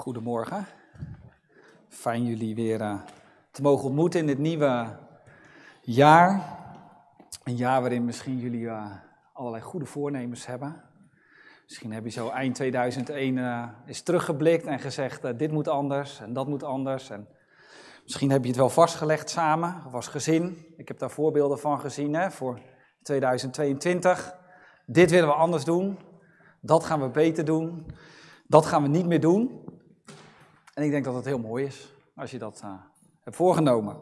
Goedemorgen. Fijn jullie weer eh, te mogen ontmoeten in dit nieuwe jaar. Een jaar waarin misschien jullie eh, allerlei goede voornemens hebben. Misschien heb je zo eind 2001 uh, eh, teruggeblikt en gezegd: dit moet anders en dat moet anders. En misschien heb je het wel vastgelegd samen of als gezin. Ik heb daar voorbeelden van gezien hè, voor 2022. Dit willen we anders doen. Dat gaan we beter doen. Dat gaan we niet meer doen. En ik denk dat het heel mooi is als je dat eh, hebt voorgenomen.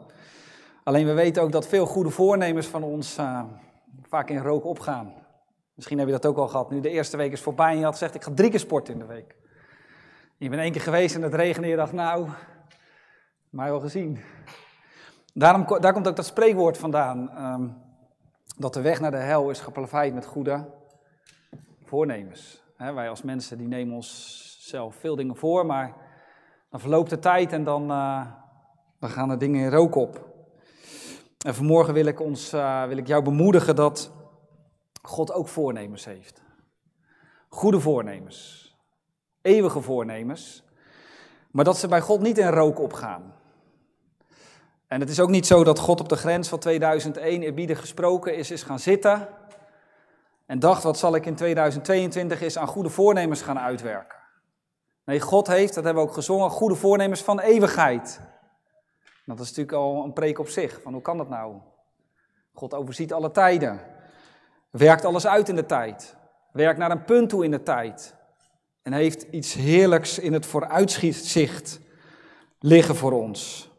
Alleen we weten ook dat veel goede voornemens van ons eh, vaak in rook opgaan. Misschien heb je dat ook al gehad. Nu de eerste week is voorbij en je had gezegd, ik ga drie keer sporten in de week. Je bent één keer geweest en het regende je dacht, nou, maar wel gezien. Daarom, daar komt ook dat spreekwoord vandaan. Ehm, dat de weg naar de hel is geplaveid met goede voornemens. wij als mensen die nemen onszelf veel dingen voor, maar dan verloopt de tijd en dan, eh, gaan de dingen in rook op. En vanmorgen wil ik, ons, eh, wil ik jou bemoedigen dat God ook voornemens heeft. Goede voornemens. Eeuwige voornemens. Maar dat ze bij God niet in rook opgaan. En het is ook niet zo dat God op de grens van 2001 eerbiedig gesproken is, is gaan zitten en dacht, wat zal ik in 2022 is aan goede voornemens gaan uitwerken. Nee, God heeft, dat hebben we ook gezongen, goede voornemens van eeuwigheid. Nou, dat is natuurlijk al een preek op zich, van hoe kan dat nou? God overziet alle tijden, werkt alles uit in de tijd, werkt naar een punt toe in de tijd en heeft iets heerlijks in het vooruitzicht liggen voor ons.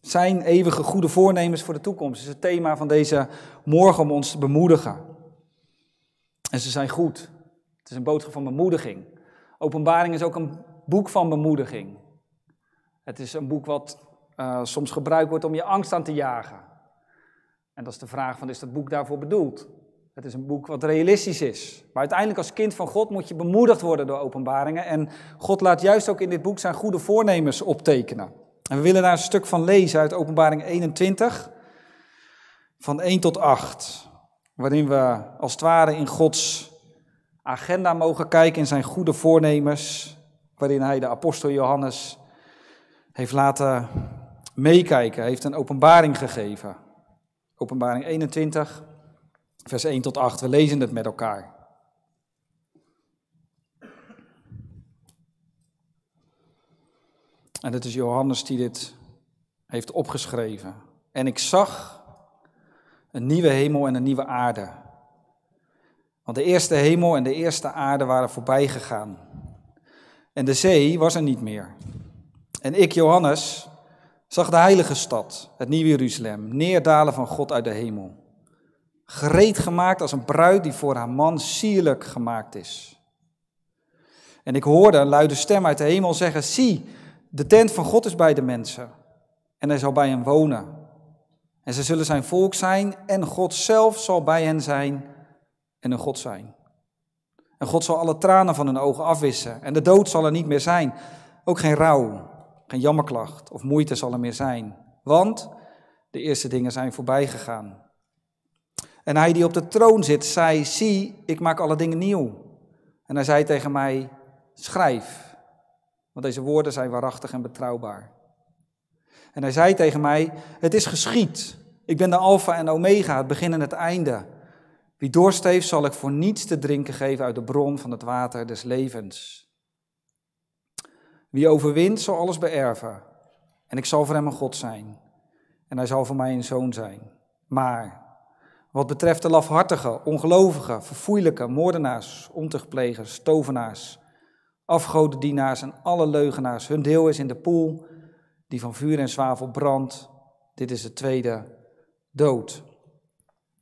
Zijn eeuwige goede voornemens voor de toekomst is het thema van deze morgen om ons te bemoedigen. En ze zijn goed. Het is een boodschap van bemoediging. Openbaring is ook een boek van bemoediging. Het is een boek wat eh, soms gebruikt wordt om je angst aan te jagen. En dat is de vraag van, is dat boek daarvoor bedoeld? Het is een boek wat realistisch is. Maar uiteindelijk als kind van God moet je bemoedigd worden door openbaringen. En God laat juist ook in dit boek zijn goede voornemens optekenen. En we willen daar een stuk van lezen uit openbaring 21, van 1 tot 8. Waarin we als het ware in Gods agenda mogen kijken in zijn goede voornemens, waarin hij de apostel Johannes heeft laten meekijken, heeft een openbaring gegeven. Openbaring 21, vers 1 tot 8, we lezen het met elkaar. En het is Johannes die dit heeft opgeschreven. En ik zag een nieuwe hemel en een nieuwe aarde. Want de eerste hemel en de eerste aarde waren voorbij gegaan. En de zee was er niet meer. En ik, Johannes, zag de heilige stad, het nieuwe Jeruzalem, neerdalen van God uit de hemel. Gereed gemaakt als een bruid die voor haar man sierlijk gemaakt is. En ik hoorde een luide stem uit de hemel zeggen: Zie, de tent van God is bij de mensen. En hij zal bij hen wonen. En ze zullen zijn volk zijn en God zelf zal bij hen zijn en hun God zijn. En God zal alle tranen van hun ogen afwissen en de dood zal er niet meer zijn. Ook geen rouw, geen jammerklacht of moeite zal er meer zijn. Want de eerste dingen zijn voorbij gegaan. En hij die op de troon zit, zei: Zie, ik maak alle dingen nieuw. En hij zei tegen mij: Schrijf, want deze woorden zijn waarachtig en betrouwbaar. En hij zei tegen mij: Het is geschied. Ik ben de Alpha en Omega, het begin en het einde. Wie doorsteeft zal ik voor niets te drinken geven uit de bron van het water des levens. Wie overwint, zal alles beërven. En ik zal voor hem een God zijn. En hij zal voor mij een zoon zijn. Maar wat betreft de lafhartige, ongelovige, verfoeilijke, moordenaars, ontuchtplegers, tovenaars, afgodendienaars en alle leugenaars, hun deel is in de poel die van vuur en zwavel brandt. Dit is de tweede dood.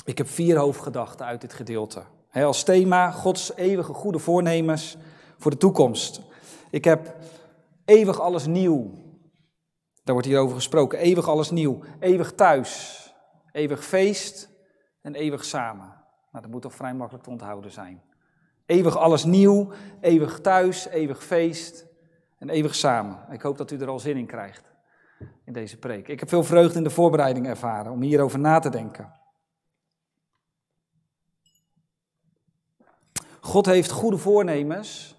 Ik heb vier hoofdgedachten uit dit gedeelte. als thema Gods eeuwige goede voornemens voor de toekomst. Ik heb eeuwig alles nieuw. Daar wordt hier over gesproken. Eeuwig alles nieuw. Eeuwig thuis. Eeuwig feest en eeuwig samen. Nou, dat moet toch vrij makkelijk te onthouden zijn. Eeuwig alles nieuw, eeuwig thuis, eeuwig feest en eeuwig samen. Ik hoop dat u er al zin in krijgt in deze preek. Ik heb veel vreugde in de voorbereiding ervaren om hierover na te denken. God heeft goede voornemens,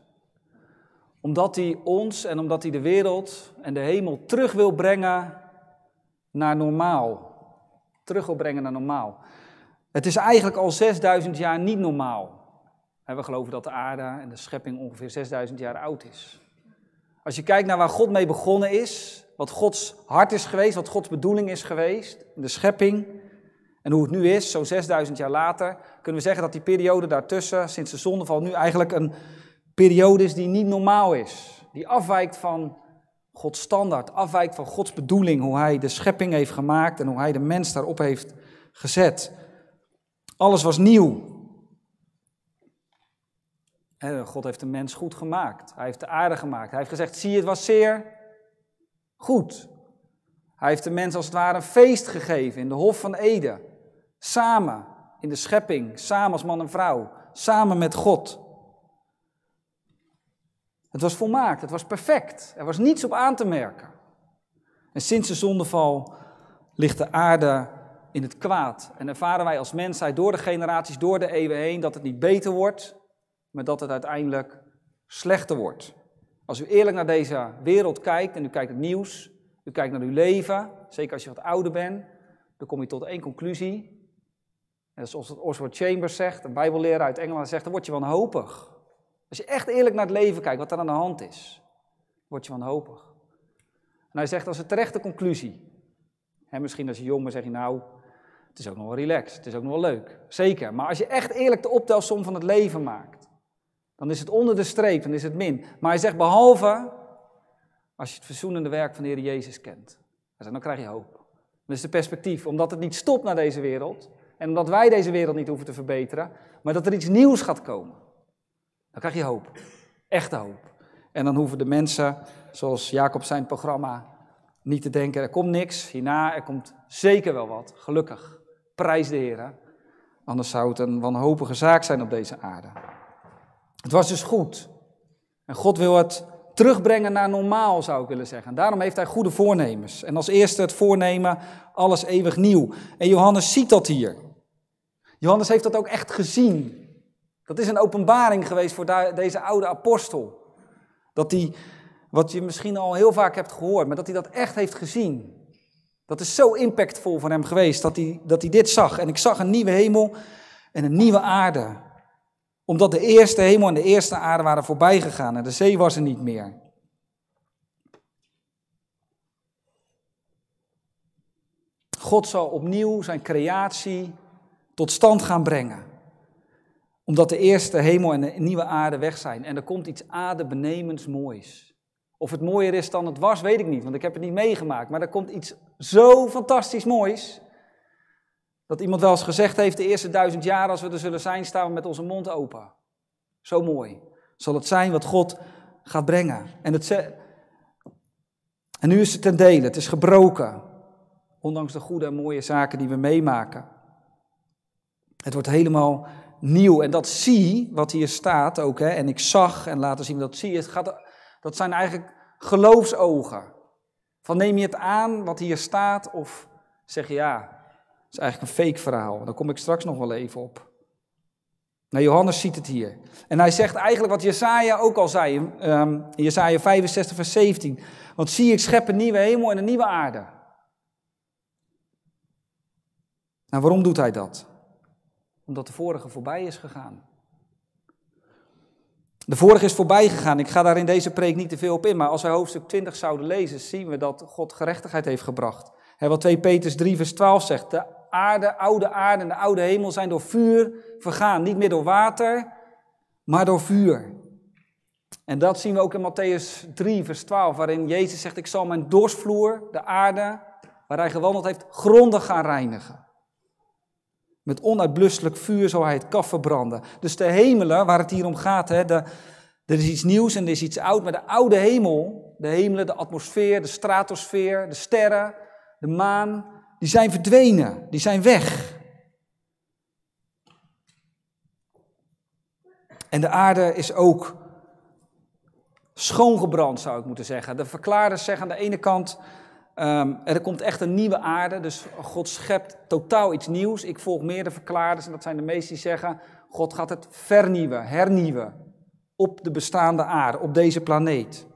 omdat hij ons en omdat hij de wereld en de hemel terug wil brengen naar normaal. Terug wil brengen naar normaal. Het is eigenlijk al 6000 jaar niet normaal. We geloven dat de aarde en de schepping ongeveer 6000 jaar oud is. Als je kijkt naar waar God mee begonnen is, wat Gods hart is geweest, wat Gods bedoeling is geweest, de schepping, en hoe het nu is, zo'n 6000 jaar later, kunnen we zeggen dat die periode daartussen, sinds de zondeval, nu eigenlijk een periode is die niet normaal is. Die afwijkt van Gods standaard, afwijkt van Gods bedoeling, hoe Hij de schepping heeft gemaakt en hoe Hij de mens daarop heeft gezet. Alles was nieuw. God heeft de mens goed gemaakt. Hij heeft de aarde gemaakt. Hij heeft gezegd: zie, het was zeer goed. Hij heeft de mens als het ware een feest gegeven in de Hof van Eden. Samen in de schepping, samen als man en vrouw, samen met God. Het was volmaakt, het was perfect, er was niets op aan te merken. En sinds de zondeval ligt de aarde in het kwaad en ervaren wij als mensheid door de generaties, door de eeuwen heen, dat het niet beter wordt, maar dat het uiteindelijk slechter wordt. Als u eerlijk naar deze wereld kijkt en u kijkt het nieuws, u kijkt naar uw leven, zeker als je wat ouder bent, dan kom je tot één conclusie. En zoals Oswald Chambers zegt, een bijbelleraar uit Engeland, zegt, dan word je wanhopig. Als je echt eerlijk naar het leven kijkt, wat er aan de hand is, word je wanhopig. En hij zegt, dat is een terechte conclusie. En misschien als je jong bent, zeg je nou, het is ook nog wel relaxed, het is ook nog wel leuk. Zeker, maar als je echt eerlijk de optelsom van het leven maakt, dan is het onder de streep, dan is het min. Maar hij zegt, behalve als je het verzoenende werk van de Heer Jezus kent. dan krijg je hoop. Dat is de perspectief, omdat het niet stopt naar deze wereld, en omdat wij deze wereld niet hoeven te verbeteren, maar dat er iets nieuws gaat komen. Dan krijg je hoop. Echte hoop. En dan hoeven de mensen, zoals Jacob zijn programma, niet te denken: er komt niks. Hierna, er komt zeker wel wat. Gelukkig. Prijs de Heer. Anders zou het een wanhopige zaak zijn op deze aarde. Het was dus goed. En God wil het terugbrengen naar normaal, zou ik willen zeggen. En daarom heeft hij goede voornemens. En als eerste het voornemen, alles eeuwig nieuw. En Johannes ziet dat hier. Johannes heeft dat ook echt gezien. Dat is een openbaring geweest voor deze oude apostel. Dat hij, wat je misschien al heel vaak hebt gehoord, maar dat hij dat echt heeft gezien. Dat is zo impactvol voor hem geweest, dat hij, dat hij dit zag. En ik zag een nieuwe hemel en een nieuwe aarde. Omdat de eerste hemel en de eerste aarde waren voorbij gegaan en de zee was er niet meer. God zal opnieuw zijn creatie tot stand gaan brengen. Omdat de eerste hemel en de nieuwe aarde weg zijn. En er komt iets adembenemends moois. Of het mooier is dan het was, weet ik niet, want ik heb het niet meegemaakt. Maar er komt iets zo fantastisch moois. Dat iemand wel eens gezegd heeft, de eerste duizend jaar als we er zullen zijn, staan we met onze mond open. Zo mooi zal het zijn wat God gaat brengen. En, het en nu is het ten dele, het is gebroken. Ondanks de goede en mooie zaken die we meemaken. Het wordt helemaal nieuw. En dat zie, wat hier staat ook, hè, en ik zag en laten zien dat zie, het gaat, dat zijn eigenlijk geloofsogen. Van neem je het aan wat hier staat of zeg je ja, het is eigenlijk een fake verhaal. Daar kom ik straks nog wel even op. Nou, Johannes ziet het hier. En hij zegt eigenlijk wat Jesaja ook al zei, um, Jesaja 65 vers 17. Want zie, ik schep een nieuwe hemel en een nieuwe aarde. Nou, waarom doet hij dat? Omdat de vorige voorbij is gegaan. De vorige is voorbij gegaan. Ik ga daar in deze preek niet te veel op in. Maar als wij hoofdstuk 20 zouden lezen, zien we dat God gerechtigheid heeft gebracht. wat 2 Petrus 3, vers 12 zegt. De aarde, oude aarde en de oude hemel zijn door vuur vergaan. Niet meer door water, maar door vuur. En dat zien we ook in Matthäus 3, vers 12, waarin Jezus zegt: Ik zal mijn dorsvloer, de aarde waar hij gewandeld heeft, grondig gaan reinigen. Met onuitblusselijk vuur zou hij het kaf verbranden. Dus de hemelen, waar het hier om gaat, hè, er is iets nieuws en er is iets oud. Maar de oude hemel, de hemelen, de atmosfeer, de stratosfeer, de sterren, de maan, die zijn verdwenen, die zijn weg. En de aarde is ook schoongebrand, zou ik moeten zeggen. De verklaarders zeggen aan de ene kant, Ehm, er komt echt een nieuwe aarde, dus God schept totaal iets nieuws. Ik volg meerdere verklaarders en dat zijn de meesten die zeggen, God gaat het vernieuwen, hernieuwen op de bestaande aarde, op deze planeet.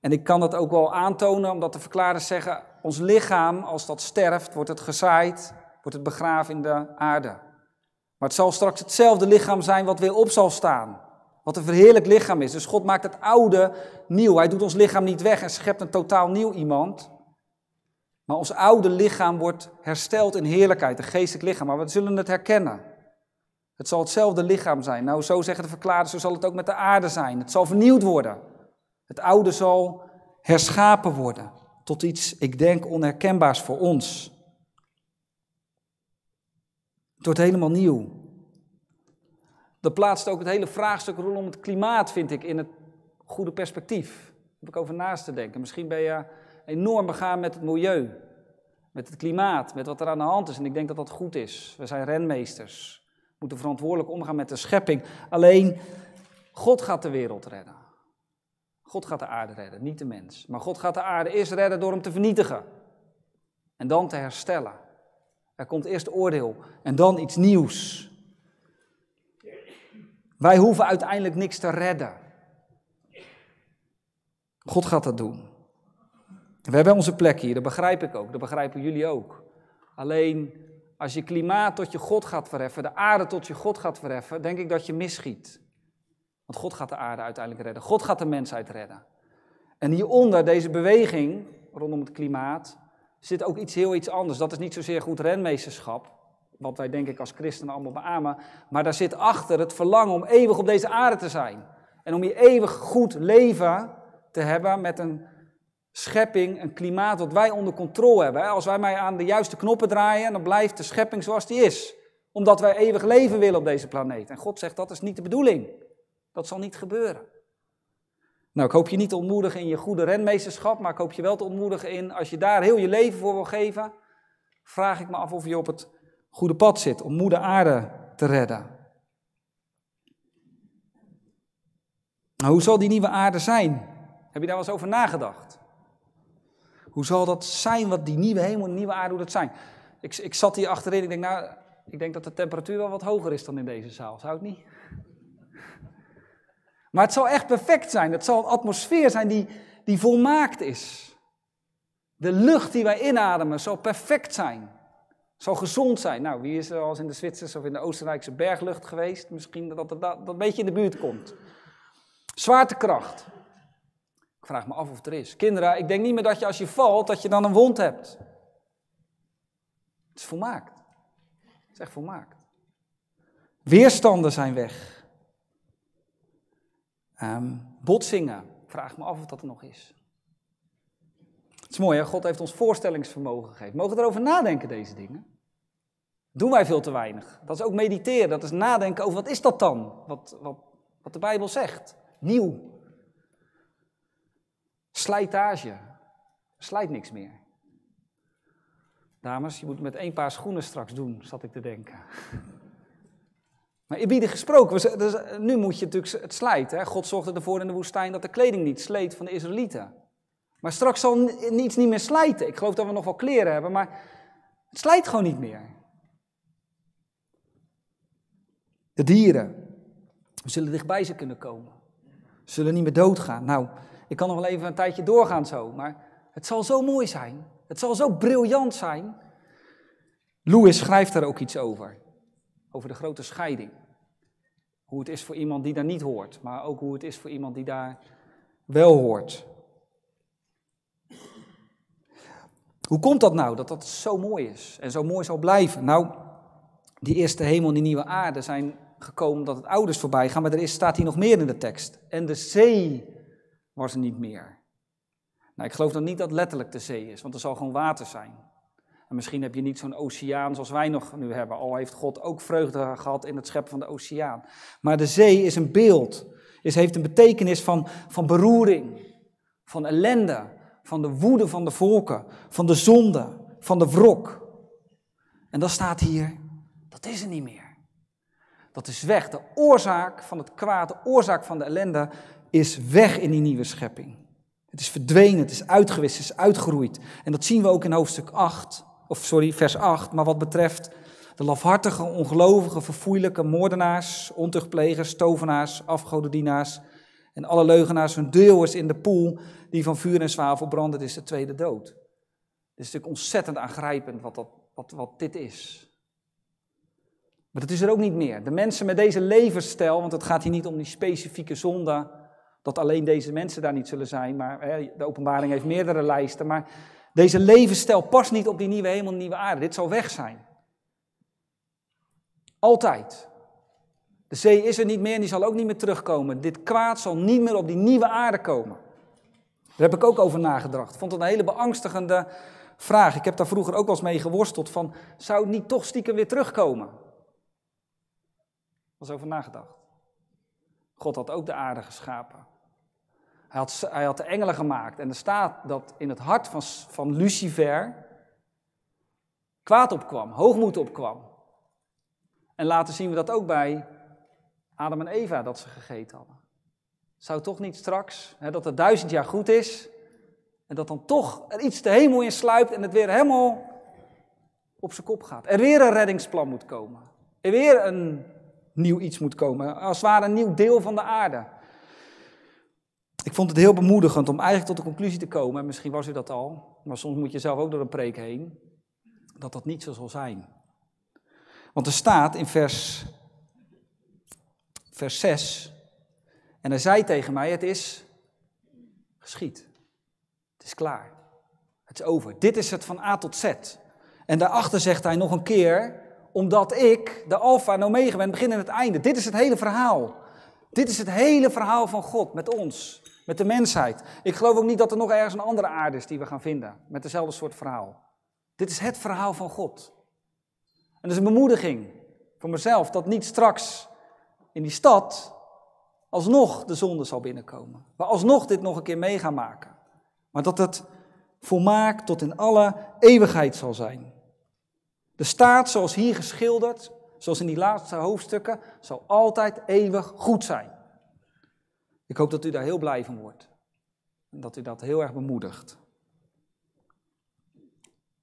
En ik kan dat ook wel aantonen, omdat de verklaarders zeggen, ons lichaam, als dat sterft, wordt het gezaaid, wordt het begraven in de aarde. Maar het zal straks hetzelfde lichaam zijn wat weer op zal staan. Wat een verheerlijk lichaam is. Dus God maakt het oude nieuw. Hij doet ons lichaam niet weg en schept een totaal nieuw iemand. Maar ons oude lichaam wordt hersteld in heerlijkheid, een geestelijk lichaam. Maar we zullen het herkennen. Het zal hetzelfde lichaam zijn. Nou, zo zeggen de verklaarders, zo zal het ook met de aarde zijn. Het zal vernieuwd worden. Het oude zal herschapen worden tot iets, ik denk, onherkenbaars voor ons. Het wordt helemaal nieuw. Dat plaatst ook het hele vraagstuk rondom het klimaat, vind ik, in het goede perspectief. Daar heb ik over naast te denken. Misschien ben je enorm begaan met het milieu, met het klimaat, met wat er aan de hand is. En ik denk dat dat goed is. We zijn renmeesters, we moeten verantwoordelijk omgaan met de schepping. Alleen, God gaat de wereld redden. God gaat de aarde redden, niet de mens. Maar God gaat de aarde eerst redden door hem te vernietigen. En dan te herstellen. Er komt eerst oordeel en dan iets nieuws. Wij hoeven uiteindelijk niks te redden. God gaat dat doen. We hebben onze plek hier, dat begrijp ik ook, dat begrijpen jullie ook. Alleen als je klimaat tot je God gaat verheffen, de aarde tot je God gaat verheffen, denk ik dat je misschiet. Want God gaat de aarde uiteindelijk redden. God gaat de mensheid redden. En hieronder, deze beweging rondom het klimaat, zit ook iets heel iets anders. Dat is niet zozeer goed renmeesterschap, wat wij denk ik als christenen allemaal beamen. Maar daar zit achter het verlangen om eeuwig op deze aarde te zijn. En om hier eeuwig goed leven te hebben met een schepping een klimaat dat wij onder controle hebben. Als wij maar aan de juiste knoppen draaien, dan blijft de schepping zoals die is. Omdat wij eeuwig leven willen op deze planeet. En God zegt dat is niet de bedoeling. Dat zal niet gebeuren. Nou, ik hoop je niet te ontmoedigen in je goede renmeesterschap, maar ik hoop je wel te ontmoedigen in, als je daar heel je leven voor wil geven, vraag ik me af of je op het goede pad zit om moeder aarde te redden. Nou, hoe zal die nieuwe aarde zijn? Heb je daar wel eens over nagedacht? Hoe zal dat zijn, wat die nieuwe hemel en nieuwe aarde, hoe dat zijn? Ik, ik zat hier achterin, ik denk, nou, ik denk dat de temperatuur wel wat hoger is dan in deze zaal, zou het niet? Maar het zal echt perfect zijn. Het zal een atmosfeer zijn die, die volmaakt is. De lucht die wij inademen zal perfect zijn. Zal gezond zijn. Nou, wie is er al eens in de Zwitserse of in de Oostenrijkse berglucht geweest? Misschien dat het dat een beetje in de buurt komt. Zwaartekracht vraag me af of het er is. Kinderen, ik denk niet meer dat je als je valt, dat je dan een wond hebt. Het is volmaakt. Het is echt volmaakt. Weerstanden zijn weg. Um, botsingen. vraag me af of dat er nog is. Het is mooi, hè? God heeft ons voorstellingsvermogen gegeven. Mogen we erover nadenken, deze dingen? Doen wij veel te weinig. Dat is ook mediteren, dat is nadenken over wat is dat dan? Wat, wat, wat de Bijbel zegt. Nieuw. Slijtage. Slijt niks meer. Dames, je moet met één paar schoenen straks doen, zat ik te denken. Maar eerbiedig gesproken, nu moet je natuurlijk het slijten. God zorgde ervoor in de woestijn dat de kleding niet sleet van de Israëlieten. Maar straks zal niets niet meer slijten. Ik geloof dat we nog wel kleren hebben, maar het slijt gewoon niet meer. De dieren, we zullen dichtbij ze kunnen komen. Ze zullen niet meer doodgaan. Nou, ik kan nog wel even een tijdje doorgaan zo, maar het zal zo mooi zijn. Het zal zo briljant zijn. Louis schrijft daar ook iets over. Over de grote scheiding. Hoe het is voor iemand die daar niet hoort, maar ook hoe het is voor iemand die daar wel hoort. Hoe komt dat nou, dat dat zo mooi is en zo mooi zal blijven? Nou, die eerste hemel en die nieuwe aarde zijn gekomen dat het ouders voorbij gaan, maar er is, staat hier nog meer in de tekst. En de zee was er niet meer. Nou, ik geloof dan niet dat letterlijk de zee is, want er zal gewoon water zijn. En misschien heb je niet zo'n oceaan zoals wij nog nu hebben, al heeft God ook vreugde gehad in het scheppen van de oceaan. Maar de zee is een beeld, is, heeft een betekenis van, van beroering, van ellende, van de woede van de volken, van de zonde, van de wrok. En dat staat hier, dat is er niet meer. Dat is weg. De oorzaak van het kwaad, de oorzaak van de ellende, is weg in die nieuwe schepping. Het is verdwenen, het is uitgewist, het is uitgeroeid. En dat zien we ook in hoofdstuk 8, of sorry, vers 8. Maar wat betreft de lafhartige, ongelovige, verfoeilijke moordenaars, ontuchtplegers, tovenaars, afgodendienaars en alle leugenaars, hun deel is in de poel die van vuur en zwavel brandt, is de tweede dood. Het is natuurlijk ontzettend aangrijpend wat, dat, wat, wat dit is. Maar dat is er ook niet meer. De mensen met deze levensstijl, want het gaat hier niet om die specifieke zonde dat alleen deze mensen daar niet zullen zijn, maar hè, de openbaring heeft meerdere lijsten. Maar deze levensstijl past niet op die nieuwe hemel nieuwe aarde. Dit zal weg zijn. Altijd. De zee is er niet meer en die zal ook niet meer terugkomen. Dit kwaad zal niet meer op die nieuwe aarde komen. Daar heb ik ook over nagedacht. Vond het een hele beangstigende vraag. Ik heb daar vroeger ook wel eens mee geworsteld van, zou het niet toch stiekem weer terugkomen? Was over nagedacht. God had ook de aarde geschapen. Hij had, hij had de engelen gemaakt. En er staat dat in het hart van, van Lucifer kwaad opkwam, hoogmoed opkwam. En later zien we dat ook bij Adam en Eva, dat ze gegeten hadden. Zou toch niet straks, hè, dat het duizend jaar goed is, en dat dan toch er iets de hemel in sluipt en het weer helemaal op zijn kop gaat. Er weer een reddingsplan moet komen. Er weer een nieuw iets moet komen. Als het ware een nieuw deel van de aarde ik vond het heel bemoedigend om eigenlijk tot de conclusie te komen, en misschien was u dat al, maar soms moet je zelf ook door een preek heen, dat dat niet zo zal zijn. Want er staat in vers, vers 6, en hij zei tegen mij, het is geschied. Het is klaar. Het is over. Dit is het van A tot Z. En daarachter zegt hij nog een keer, omdat ik de Alfa en Omega ben, begin en het einde. Dit is het hele verhaal. Dit is het hele verhaal van God met ons. Met de mensheid. Ik geloof ook niet dat er nog ergens een andere aarde is die we gaan vinden. Met dezelfde soort verhaal. Dit is het verhaal van God. En dat is een bemoediging voor mezelf dat niet straks in die stad alsnog de zonde zal binnenkomen. We alsnog dit nog een keer mee gaan maken. Maar dat het volmaakt tot in alle eeuwigheid zal zijn. De staat zoals hier geschilderd, zoals in die laatste hoofdstukken, zal altijd eeuwig goed zijn. Ik hoop dat u daar heel blij van wordt. En dat u dat heel erg bemoedigt.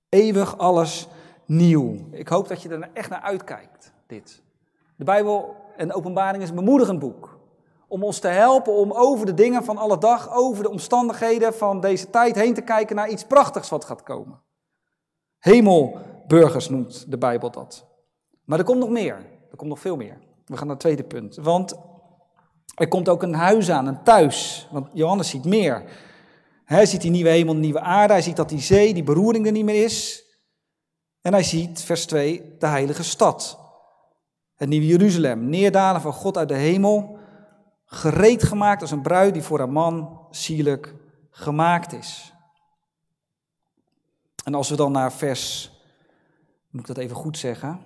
Eeuwig alles nieuw. Ik hoop dat je er echt naar uitkijkt, dit. De Bijbel en Openbaring is een bemoedigend boek. Om ons te helpen om over de dingen van alle dag, over de omstandigheden van deze tijd heen te kijken naar iets prachtigs wat gaat komen. Hemelburgers noemt de Bijbel dat. Maar er komt nog meer. Er komt nog veel meer. We gaan naar het tweede punt. Want er komt ook een huis aan, een thuis. Want Johannes ziet meer. Hij ziet die nieuwe hemel, nieuwe aarde. Hij ziet dat die zee, die beroering er niet meer is. En hij ziet, vers 2, de heilige stad. Het nieuwe Jeruzalem, neerdalen van God uit de hemel. Gereed gemaakt als een bruid die voor haar man sierlijk gemaakt is. En als we dan naar vers, moet ik dat even goed zeggen?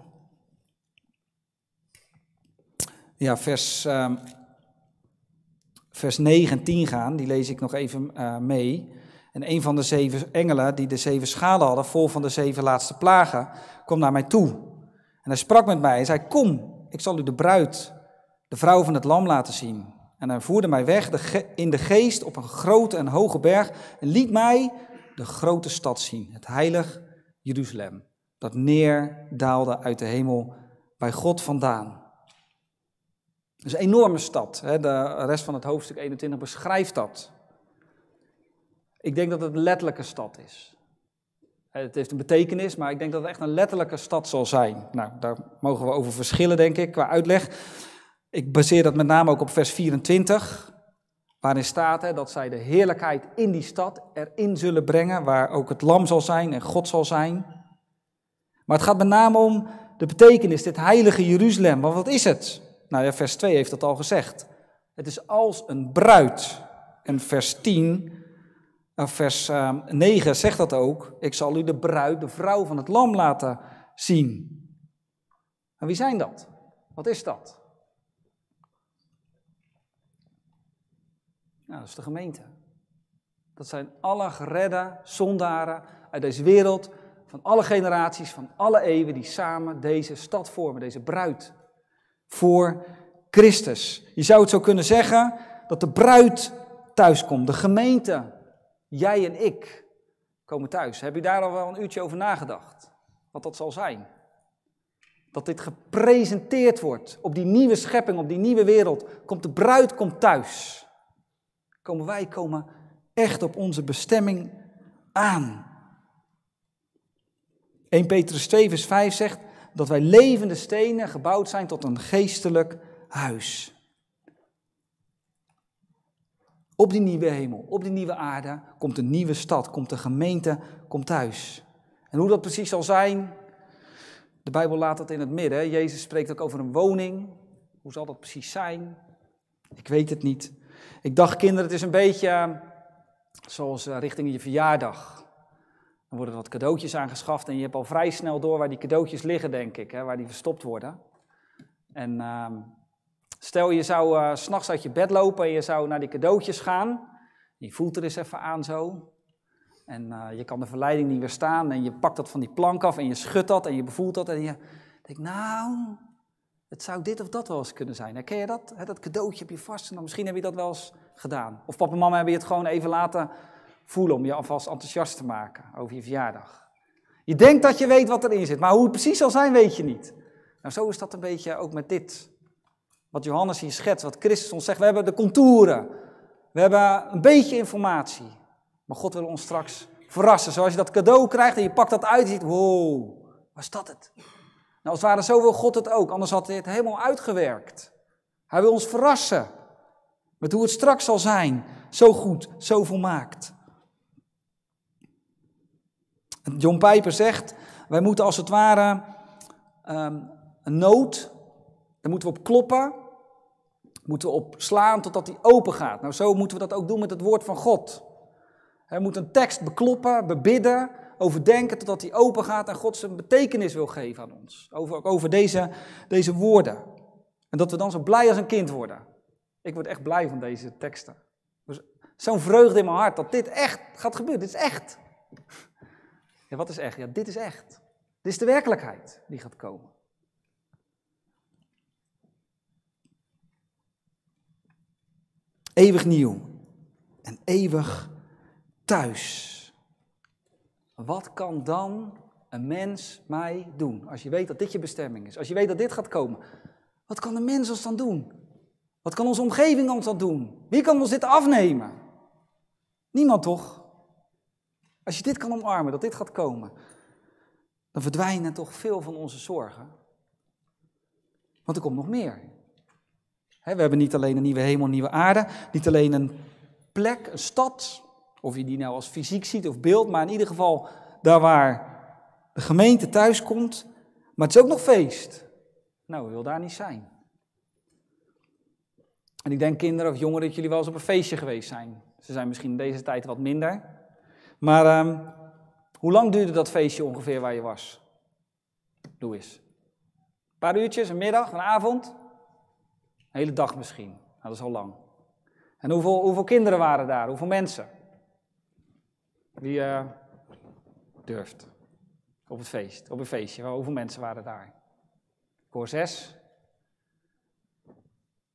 Ja, vers ehm, vers 9 en 10 gaan. Die lees ik nog even eh, mee. En een van de zeven engelen die de zeven schalen hadden, vol van de zeven laatste plagen, kwam naar mij toe. En hij sprak met mij en zei, kom, ik zal u de bruid, de vrouw van het lam laten zien. En hij voerde mij weg in de geest op een grote en hoge berg en liet mij de grote stad zien, het heilig Jeruzalem, dat neerdaalde uit de hemel bij God vandaan dat is een enorme stad. Hè? De rest van het hoofdstuk 21 beschrijft dat. Ik denk dat het een letterlijke stad is. Eh, het heeft een betekenis, maar ik denk dat het echt een letterlijke stad zal zijn. Nou, daar mogen we over verschillen, denk ik, qua uitleg. Ik baseer dat met name ook op vers 24, waarin staat hè, dat zij de heerlijkheid in die stad erin zullen brengen, waar ook het lam zal zijn en God zal zijn. Maar het gaat met name om de betekenis, dit heilige Jeruzalem. Want wat is het? Nou ja, vers 2 heeft dat al gezegd. Het is als een bruid. En vers 10, eh, vers 9 ehm, zegt dat ook. Ik zal u de bruid, de vrouw van het lam laten zien. Maar wie zijn dat? Wat is dat? Nou, dat is de gemeente. Dat zijn alle geredde zondaren uit deze wereld, van alle generaties, van alle eeuwen, die samen deze stad vormen, deze bruid voor Christus. Je zou het zo kunnen zeggen dat de bruid thuis komt. de gemeente, jij en ik komen thuis. Heb je daar al wel een uurtje over nagedacht? Wat dat zal zijn. Dat dit gepresenteerd wordt op die nieuwe schepping, op die nieuwe wereld. Komt de bruid, komt thuis. Komen wij, komen echt op onze bestemming aan. 1 Petrus 2, vers 5 zegt: dat wij levende stenen gebouwd zijn tot een geestelijk huis. Op die nieuwe hemel, op die nieuwe aarde komt een nieuwe stad, komt de gemeente, komt thuis. En hoe dat precies zal zijn, de Bijbel laat dat in het midden. Jezus spreekt ook over een woning. Hoe zal dat precies zijn? Ik weet het niet. Ik dacht, kinderen, het is een beetje eh, zoals eh, richting je verjaardag. Dan worden er wat cadeautjes aangeschaft en je hebt al vrij snel door waar die cadeautjes liggen, denk ik, hè, waar die verstopt worden. En ehm, stel je zou s eh, s'nachts uit je bed lopen en je zou naar die cadeautjes gaan. Je voelt er eens even aan zo. En eh, je kan de verleiding niet weerstaan en je pakt dat van die plank af en je schudt dat en je bevoelt dat. En je denkt, nou, het zou dit of dat wel eens kunnen zijn. Herken je dat? dat cadeautje heb je vast en dan misschien heb je dat wel eens gedaan. Of papa en mama hebben je het gewoon even laten voelen om je alvast enthousiast te maken over je verjaardag. Je denkt dat je weet wat erin zit, maar hoe het precies zal zijn, weet je niet. Nou, zo is dat een beetje ook met dit. Wat Johannes hier schetst, wat Christus ons zegt. We hebben de contouren. We hebben een beetje informatie. Maar God wil ons straks verrassen. Zoals je dat cadeau krijgt en je pakt dat uit en je ziet, wow, was dat het? Nou, als het ware, zo wil God het ook. Anders had hij het helemaal uitgewerkt. Hij wil ons verrassen met hoe het straks zal zijn. Zo goed, zo volmaakt. John Piper zegt, wij moeten als het ware ehm, een nood, daar moeten we op kloppen, moeten we op slaan totdat die open gaat. Nou, zo moeten we dat ook doen met het woord van God. We moeten een tekst bekloppen, bebidden, overdenken totdat die open gaat en God zijn betekenis wil geven aan ons. Over, over deze, deze woorden. En dat we dan zo blij als een kind worden. Ik word echt blij van deze teksten. Dus zo'n vreugde in mijn hart dat dit echt gaat gebeuren. Dit is echt. Ja, wat is echt? Ja, dit is echt. Dit is de werkelijkheid die gaat komen. Eeuwig nieuw en eeuwig thuis. Wat kan dan een mens mij doen? Als je weet dat dit je bestemming is, als je weet dat dit gaat komen, wat kan de mens ons dan doen? Wat kan onze omgeving ons dan doen? Wie kan ons dit afnemen? Niemand toch? Als je dit kan omarmen, dat dit gaat komen, dan verdwijnen toch veel van onze zorgen. Want er komt nog meer. we hebben niet alleen een nieuwe hemel, een nieuwe aarde, niet alleen een plek, een stad, of je die nou als fysiek ziet of beeld, maar in ieder geval daar waar de gemeente thuis komt. Maar het is ook nog feest. Nou, we wil daar niet zijn. En ik denk, kinderen of jongeren, dat jullie wel eens op een feestje geweest zijn. Ze zijn misschien in deze tijd wat minder. Maar ehm, hoe lang duurde dat feestje ongeveer waar je was? Doe eens. Een paar uurtjes, een middag, een avond? Een hele dag misschien. Nou, dat is al lang. En hoeveel, hoeveel kinderen waren daar? Hoeveel mensen? Wie eh, durft? Op het feest, op een feestje. Hoeveel mensen waren daar? Koor zes.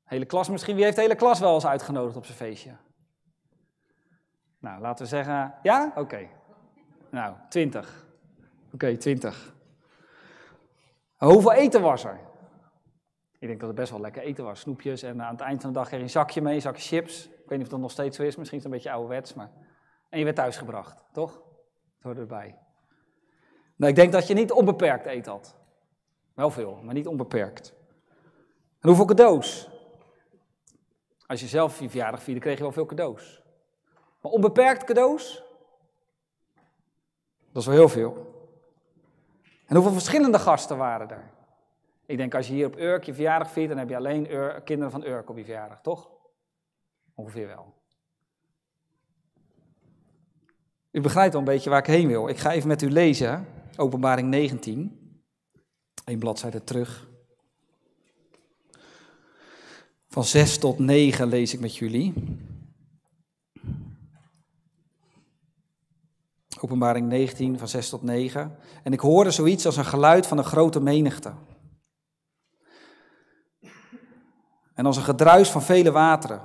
Hele klas misschien. Wie heeft de hele klas wel eens uitgenodigd op zijn feestje? Nou, laten we zeggen, ja? Oké. Nou, 20. Oké, 20. Hoeveel eten was er? Ik denk dat het best wel lekker eten was. Snoepjes en aan het eind van de dag er een zakje mee, een zakje chips. Ik weet niet of dat nog steeds zo is, misschien is het een beetje ouderwets. Maar... En je werd thuisgebracht, toch? Dat hoorde erbij. Nou, ik denk dat je niet onbeperkt eten had. Wel veel, maar niet onbeperkt. En hoeveel cadeaus? Als je zelf je verjaardag vierde, kreeg je wel veel cadeaus. Maar onbeperkt cadeaus? Dat is wel heel veel. En hoeveel verschillende gasten waren er? Ik denk als je hier op Urk je verjaardag viert, dan heb je alleen kinderen van Urk op je verjaardag, toch? Ongeveer wel. U begrijpt al een beetje waar ik heen wil. Ik ga even met u lezen, openbaring 19, een bladzijde terug. Van 6 tot 9 lees ik met jullie. Openbaring 19, van 6 tot 9. En ik hoorde zoiets als een geluid van een grote menigte. En als een gedruis van vele wateren.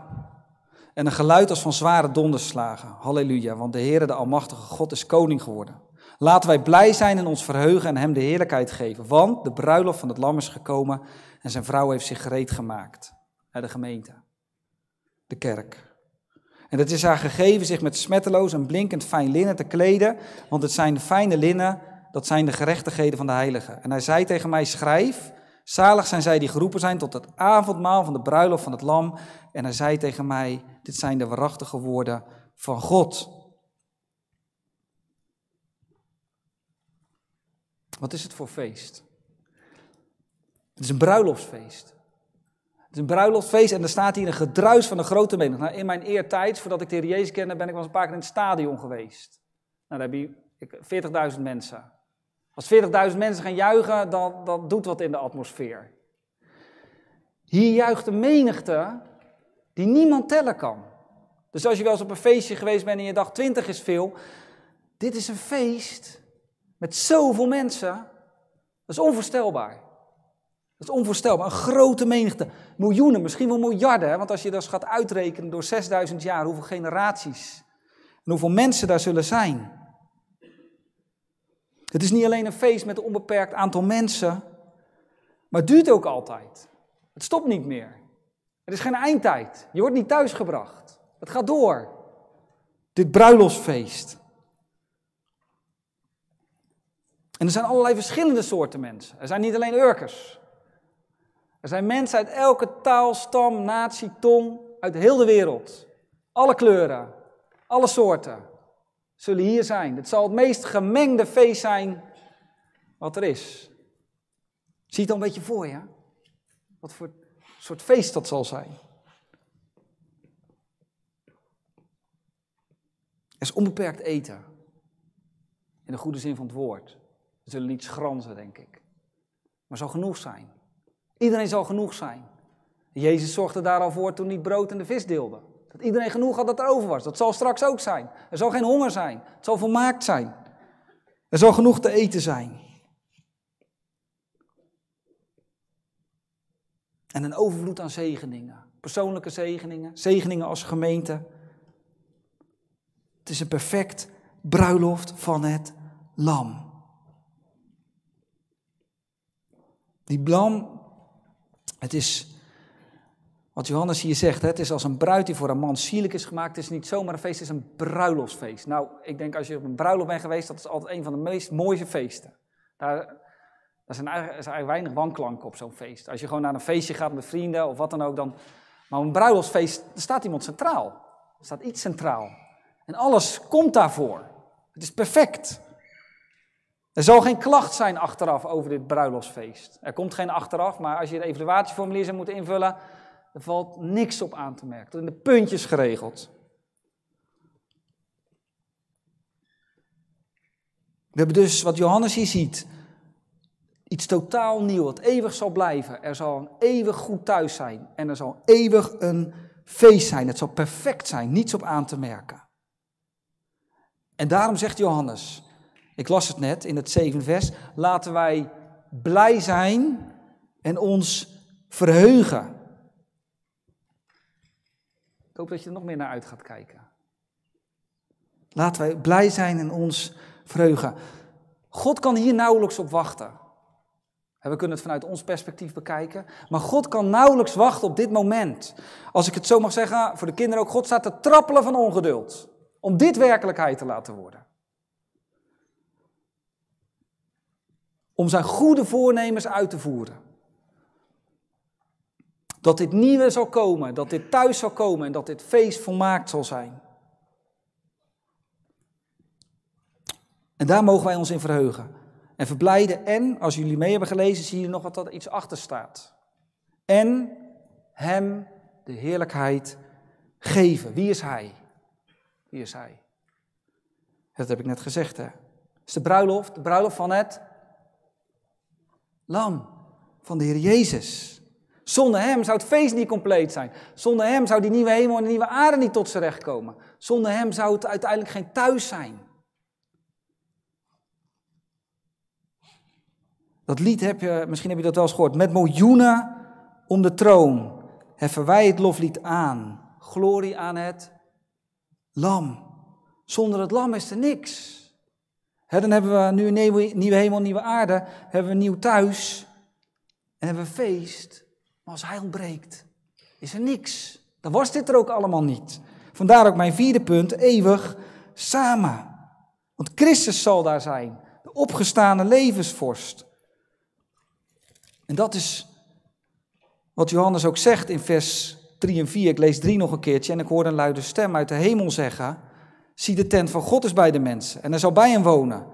En een geluid als van zware donderslagen. Halleluja, want de Heere, de Almachtige God, is koning geworden. Laten wij blij zijn en ons verheugen en hem de heerlijkheid geven. Want de bruiloft van het lam is gekomen en zijn vrouw heeft zich gereed gemaakt. de gemeente, de kerk. En het is haar gegeven zich met smetteloos en blinkend fijn linnen te kleden, want het zijn de fijne linnen, dat zijn de gerechtigheden van de heiligen. En hij zei tegen mij, schrijf, zalig zijn zij die geroepen zijn tot het avondmaal van de bruiloft van het lam. En hij zei tegen mij, dit zijn de waarachtige woorden van God. Wat is het voor feest? Het is een bruiloftsfeest is een bruiloftfeest en er staat hier een gedruis van een grote menigte. Nou, in mijn eertijd, voordat ik de Heer Jezus kende, ben ik wel eens een paar keer in het stadion geweest. Nou, daar heb je 40.000 mensen. Als 40.000 mensen gaan juichen, dan, doet wat in de atmosfeer. Hier juicht een menigte die niemand tellen kan. Dus als je wel eens op een feestje geweest bent en je dacht 20 is veel, dit is een feest met zoveel mensen. Dat is onvoorstelbaar. Dat is onvoorstelbaar. Een grote menigte. Miljoenen, misschien wel miljarden. Want als je dat gaat uitrekenen door 6000 jaar, hoeveel generaties en hoeveel mensen daar zullen zijn. Het is niet alleen een feest met een onbeperkt aantal mensen, maar het duurt ook altijd. Het stopt niet meer. Er is geen eindtijd. Je wordt niet thuisgebracht. Het gaat door. Dit bruiloftsfeest. En er zijn allerlei verschillende soorten mensen. Er zijn niet alleen Urkers. Er zijn mensen uit elke taal, stam, natie, tong, uit heel de wereld. Alle kleuren, alle soorten zullen hier zijn. Het zal het meest gemengde feest zijn wat er is. Zie het dan een beetje voor je? Wat voor soort feest dat zal zijn. Er is onbeperkt eten. In de goede zin van het woord. We zullen niet schranzen, denk ik. Maar zal genoeg zijn. Iedereen zal genoeg zijn. Jezus zorgde daar al voor toen hij brood en de vis deelde. Dat iedereen genoeg had dat er over was. Dat zal straks ook zijn. Er zal geen honger zijn. Het zal volmaakt zijn. Er zal genoeg te eten zijn. En een overvloed aan zegeningen. Persoonlijke zegeningen, zegeningen als gemeente. Het is een perfect bruiloft van het lam. Die lam het is, wat Johannes hier zegt, het is als een bruid die voor een man sierlijk is gemaakt. Het is niet zomaar een feest, het is een bruiloftsfeest. Nou, ik denk als je op een bruiloft bent geweest, dat is altijd een van de meest mooiste feesten. Daar, daar zijn eigenlijk, eigenlijk weinig wanklanken op zo'n feest. Als je gewoon naar een feestje gaat met vrienden of wat dan ook, dan... Maar op een bruiloftsfeest staat iemand centraal. Er staat iets centraal. En alles komt daarvoor. Het is perfect. Er zal geen klacht zijn achteraf over dit bruiloftsfeest. Er komt geen achteraf, maar als je de evaluatieformulier zou moeten invullen, er valt niks op aan te merken. Er zijn de puntjes geregeld. We hebben dus wat Johannes hier ziet, iets totaal nieuw, wat eeuwig zal blijven. Er zal een eeuwig goed thuis zijn en er zal eeuwig een feest zijn. Het zal perfect zijn, niets op aan te merken. En daarom zegt Johannes, ik las het net in het zevende vers. Laten wij blij zijn en ons verheugen. Ik hoop dat je er nog meer naar uit gaat kijken. Laten wij blij zijn en ons verheugen. God kan hier nauwelijks op wachten. We kunnen het vanuit ons perspectief bekijken. Maar God kan nauwelijks wachten op dit moment. Als ik het zo mag zeggen, voor de kinderen ook. God staat te trappelen van ongeduld. Om dit werkelijkheid te laten worden. om zijn goede voornemens uit te voeren. Dat dit nieuwe zal komen, dat dit thuis zal komen en dat dit feest volmaakt zal zijn. En daar mogen wij ons in verheugen en verblijden. En, als jullie mee hebben gelezen, zie je nog wat dat iets achter staat. En hem de heerlijkheid geven. Wie is hij? Wie is hij? Dat heb ik net gezegd, hè? Het is de bruiloft, de bruiloft van het lam van de Heer Jezus. Zonder Hem zou het feest niet compleet zijn. Zonder Hem zou die nieuwe hemel en de nieuwe aarde niet tot z'n recht komen. Zonder Hem zou het uiteindelijk geen thuis zijn. Dat lied heb je, misschien heb je dat wel eens gehoord. Met miljoenen om de troon heffen wij het loflied aan. Glorie aan het lam. Zonder het lam is er niks. He, dan hebben we nu een nieuwe, nieuwe hemel, nieuwe aarde, hebben we een nieuw thuis en hebben we feest. Maar als hij ontbreekt, is er niks. Dan was dit er ook allemaal niet. Vandaar ook mijn vierde punt, eeuwig samen. Want Christus zal daar zijn, de opgestane levensvorst. En dat is wat Johannes ook zegt in vers 3 en 4. Ik lees 3 nog een keertje en ik hoor een luide stem uit de hemel zeggen... Zie, de tent van God is bij de mensen en hij zal bij hen wonen.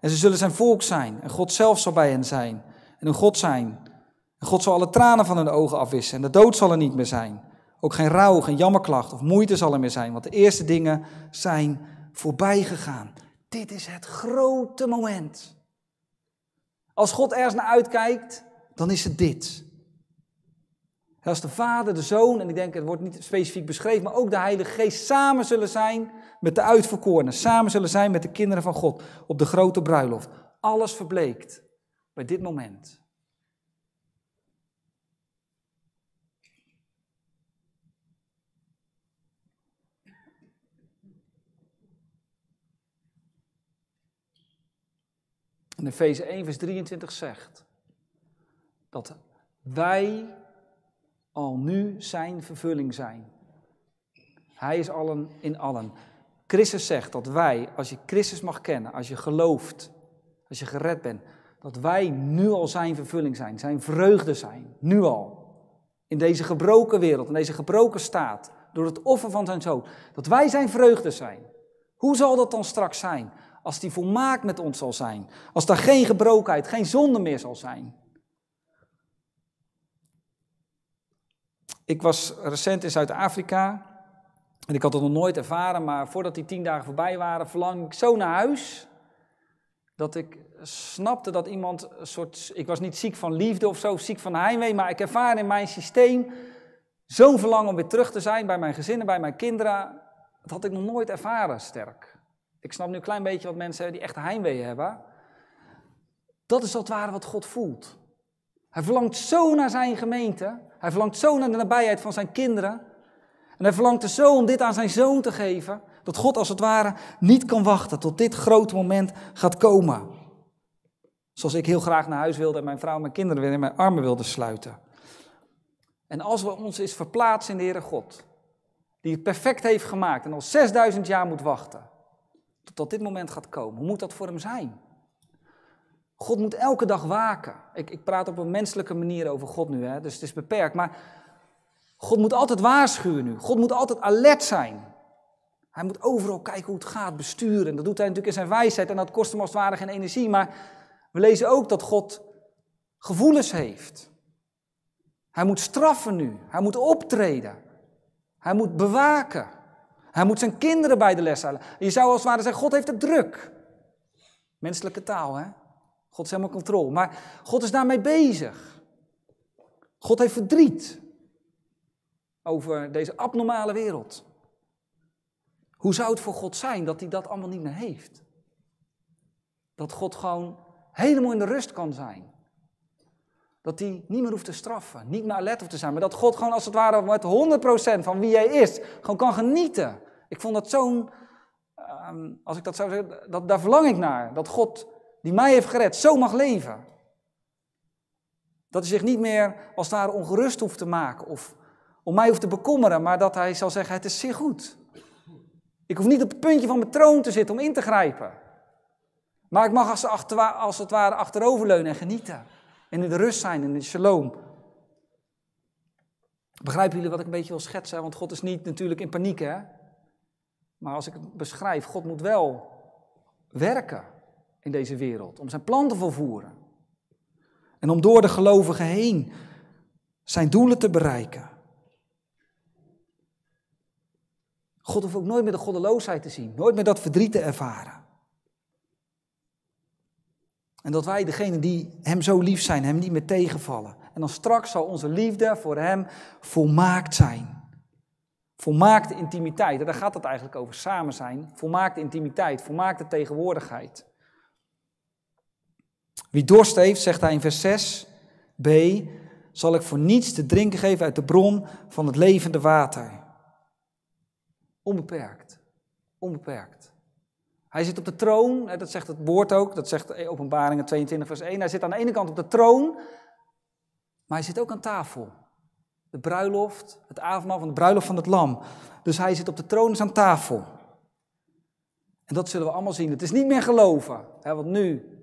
En ze zullen zijn volk zijn en God zelf zal bij hen zijn en hun God zijn. En God zal alle tranen van hun ogen afwissen en de dood zal er niet meer zijn. Ook geen rouw, geen jammerklacht of moeite zal er meer zijn, want de eerste dingen zijn voorbij gegaan. Dit is het grote moment. Als God ergens naar uitkijkt, dan is het dit. als de Vader, de Zoon, en ik denk het wordt niet specifiek beschreven, maar ook de Heilige Geest samen zullen zijn, met de uitverkorenen. Samen zullen zijn met de kinderen van God op de grote bruiloft. Alles verbleekt bij dit moment. En Efeze 1, vers 23 zegt dat wij al nu zijn vervulling zijn. Hij is allen in allen. Christus zegt dat wij, als je Christus mag kennen, als je gelooft, als je gered bent, dat wij nu al zijn vervulling zijn, zijn vreugde zijn, nu al. In deze gebroken wereld, in deze gebroken staat, door het offer van zijn zoon, dat wij zijn vreugde zijn. Hoe zal dat dan straks zijn? Als die volmaakt met ons zal zijn, als daar geen gebrokenheid, geen zonde meer zal zijn. Ik was recent in Zuid-Afrika en ik had dat nog nooit ervaren, maar voordat die tien dagen voorbij waren, verlang ik zo naar huis. Dat ik snapte dat iemand een soort. Ik was niet ziek van liefde of zo, ziek van heimwee, maar ik ervaar in mijn systeem zo'n verlangen om weer terug te zijn bij mijn gezinnen, bij mijn kinderen. Dat had ik nog nooit ervaren sterk. Ik snap nu een klein beetje wat mensen die echt heimwee hebben. Dat is als het ware wat God voelt. Hij verlangt zo naar zijn gemeente. Hij verlangt zo naar de nabijheid van zijn kinderen. En hij verlangt er zo om dit aan zijn zoon te geven, dat God als het ware niet kan wachten tot dit grote moment gaat komen. Zoals ik heel graag naar huis wilde en mijn vrouw en mijn kinderen weer in mijn armen wilde sluiten. En als we ons eens verplaatsen in de Heere God, die het perfect heeft gemaakt en al 6000 jaar moet wachten, tot dit moment gaat komen, hoe moet dat voor hem zijn? God moet elke dag waken. Ik, ik praat op een menselijke manier over God nu, hè, dus het is beperkt. Maar God moet altijd waarschuwen nu. God moet altijd alert zijn. Hij moet overal kijken hoe het gaat, besturen. En dat doet hij natuurlijk in zijn wijsheid en dat kost hem als het ware geen energie. Maar we lezen ook dat God gevoelens heeft. Hij moet straffen nu. Hij moet optreden. Hij moet bewaken. Hij moet zijn kinderen bij de les halen. Je zou als het ware zeggen, God heeft het druk. Menselijke taal, hè? God is helemaal controle. Maar God is daarmee bezig. God heeft verdriet over deze abnormale wereld. Hoe zou het voor God zijn dat hij dat allemaal niet meer heeft? Dat God gewoon helemaal in de rust kan zijn. Dat hij niet meer hoeft te straffen, niet meer alert hoeft te zijn, maar dat God gewoon als het ware met 100% van wie hij is, gewoon kan genieten. Ik vond dat zo'n, ehm, als ik dat zou zeggen, dat, daar verlang ik naar. Dat God, die mij heeft gered, zo mag leven. Dat hij zich niet meer als het ware ongerust hoeft te maken of om mij hoeft te bekommeren, maar dat hij zal zeggen: Het is zeer goed. Ik hoef niet op het puntje van mijn troon te zitten om in te grijpen. Maar ik mag als, als het ware achteroverleunen en genieten. En in de rust zijn en in de shalom. Begrijpen jullie wat ik een beetje wil schetsen? Want God is niet natuurlijk in paniek, hè? Maar als ik het beschrijf, God moet wel werken in deze wereld. Om zijn plan te volvoeren. En om door de gelovigen heen zijn doelen te bereiken. God hoeft ook nooit meer de goddeloosheid te zien, nooit meer dat verdriet te ervaren. En dat wij, degenen die Hem zo lief zijn, Hem niet meer tegenvallen. En dan straks zal onze liefde voor Hem volmaakt zijn. Volmaakte intimiteit, en daar gaat het eigenlijk over, samen zijn. Volmaakte intimiteit, volmaakte tegenwoordigheid. Wie dorst heeft, zegt hij in vers 6b, zal ik voor niets te drinken geven uit de bron van het levende water. Onbeperkt. Onbeperkt. Hij zit op de troon, dat zegt het woord ook, dat zegt Openbaringen 22, vers 1. Hij zit aan de ene kant op de troon, maar hij zit ook aan tafel. De bruiloft, het avondmaal van de bruiloft van het lam. Dus hij zit op de troon, is aan tafel. En dat zullen we allemaal zien. Het is niet meer geloven, hè, want nu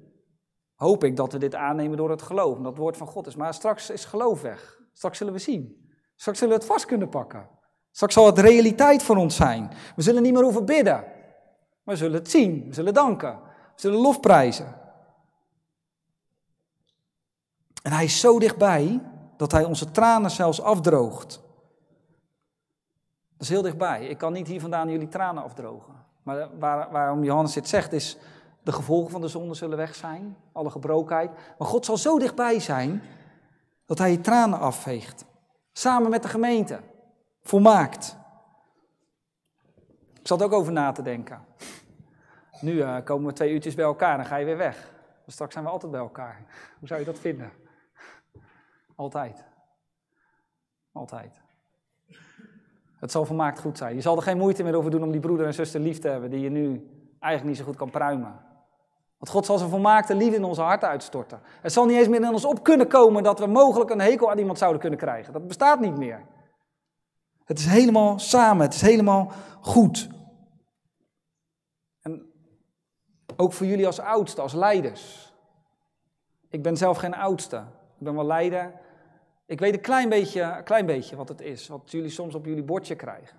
hoop ik dat we dit aannemen door het geloof. Dat het woord van God is. Maar straks is geloof weg. Straks zullen we zien. Straks zullen we het vast kunnen pakken. Straks zal het realiteit voor ons zijn. We zullen niet meer hoeven bidden. Maar we zullen het zien. We zullen danken. We zullen prijzen. En hij is zo dichtbij dat hij onze tranen zelfs afdroogt. Dat is heel dichtbij. Ik kan niet hier vandaan jullie tranen afdrogen. Maar waar, waarom Johannes dit zegt is, de gevolgen van de zonde zullen weg zijn, alle gebrokenheid. Maar God zal zo dichtbij zijn dat hij je tranen afveegt. Samen met de gemeente volmaakt. Ik zat ook over na te denken. Nu eh, komen we twee uurtjes bij elkaar, dan ga je weer weg. Maar straks zijn we altijd bij elkaar. Hoe zou je dat vinden? Altijd. Altijd. Het zal volmaakt goed zijn. Je zal er geen moeite meer over doen om die broeder en zuster lief te hebben, die je nu eigenlijk niet zo goed kan pruimen. Want God zal zijn volmaakte liefde in onze harten uitstorten. Het zal niet eens meer in ons op kunnen komen dat we mogelijk een hekel aan iemand zouden kunnen krijgen. Dat bestaat niet meer. Het is helemaal samen, het is helemaal goed. En ook voor jullie als oudste, als leiders. Ik ben zelf geen oudste, ik ben wel leider. Ik weet een klein beetje, een klein beetje wat het is, wat jullie soms op jullie bordje krijgen.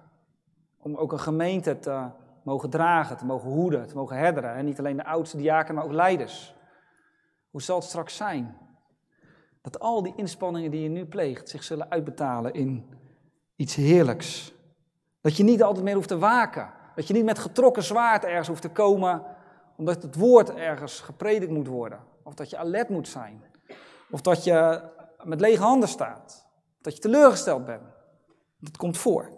Om ook een gemeente te mogen dragen, te mogen hoeden, te mogen herderen. En niet alleen de oudste diaken, maar ook leiders. Hoe zal het straks zijn? Dat al die inspanningen die je nu pleegt zich zullen uitbetalen in iets heerlijks. Dat je niet altijd meer hoeft te waken. Dat je niet met getrokken zwaard ergens hoeft te komen omdat het woord ergens gepredikt moet worden. Of dat je alert moet zijn. Of dat je met lege handen staat. Dat je teleurgesteld bent. Dat komt voor.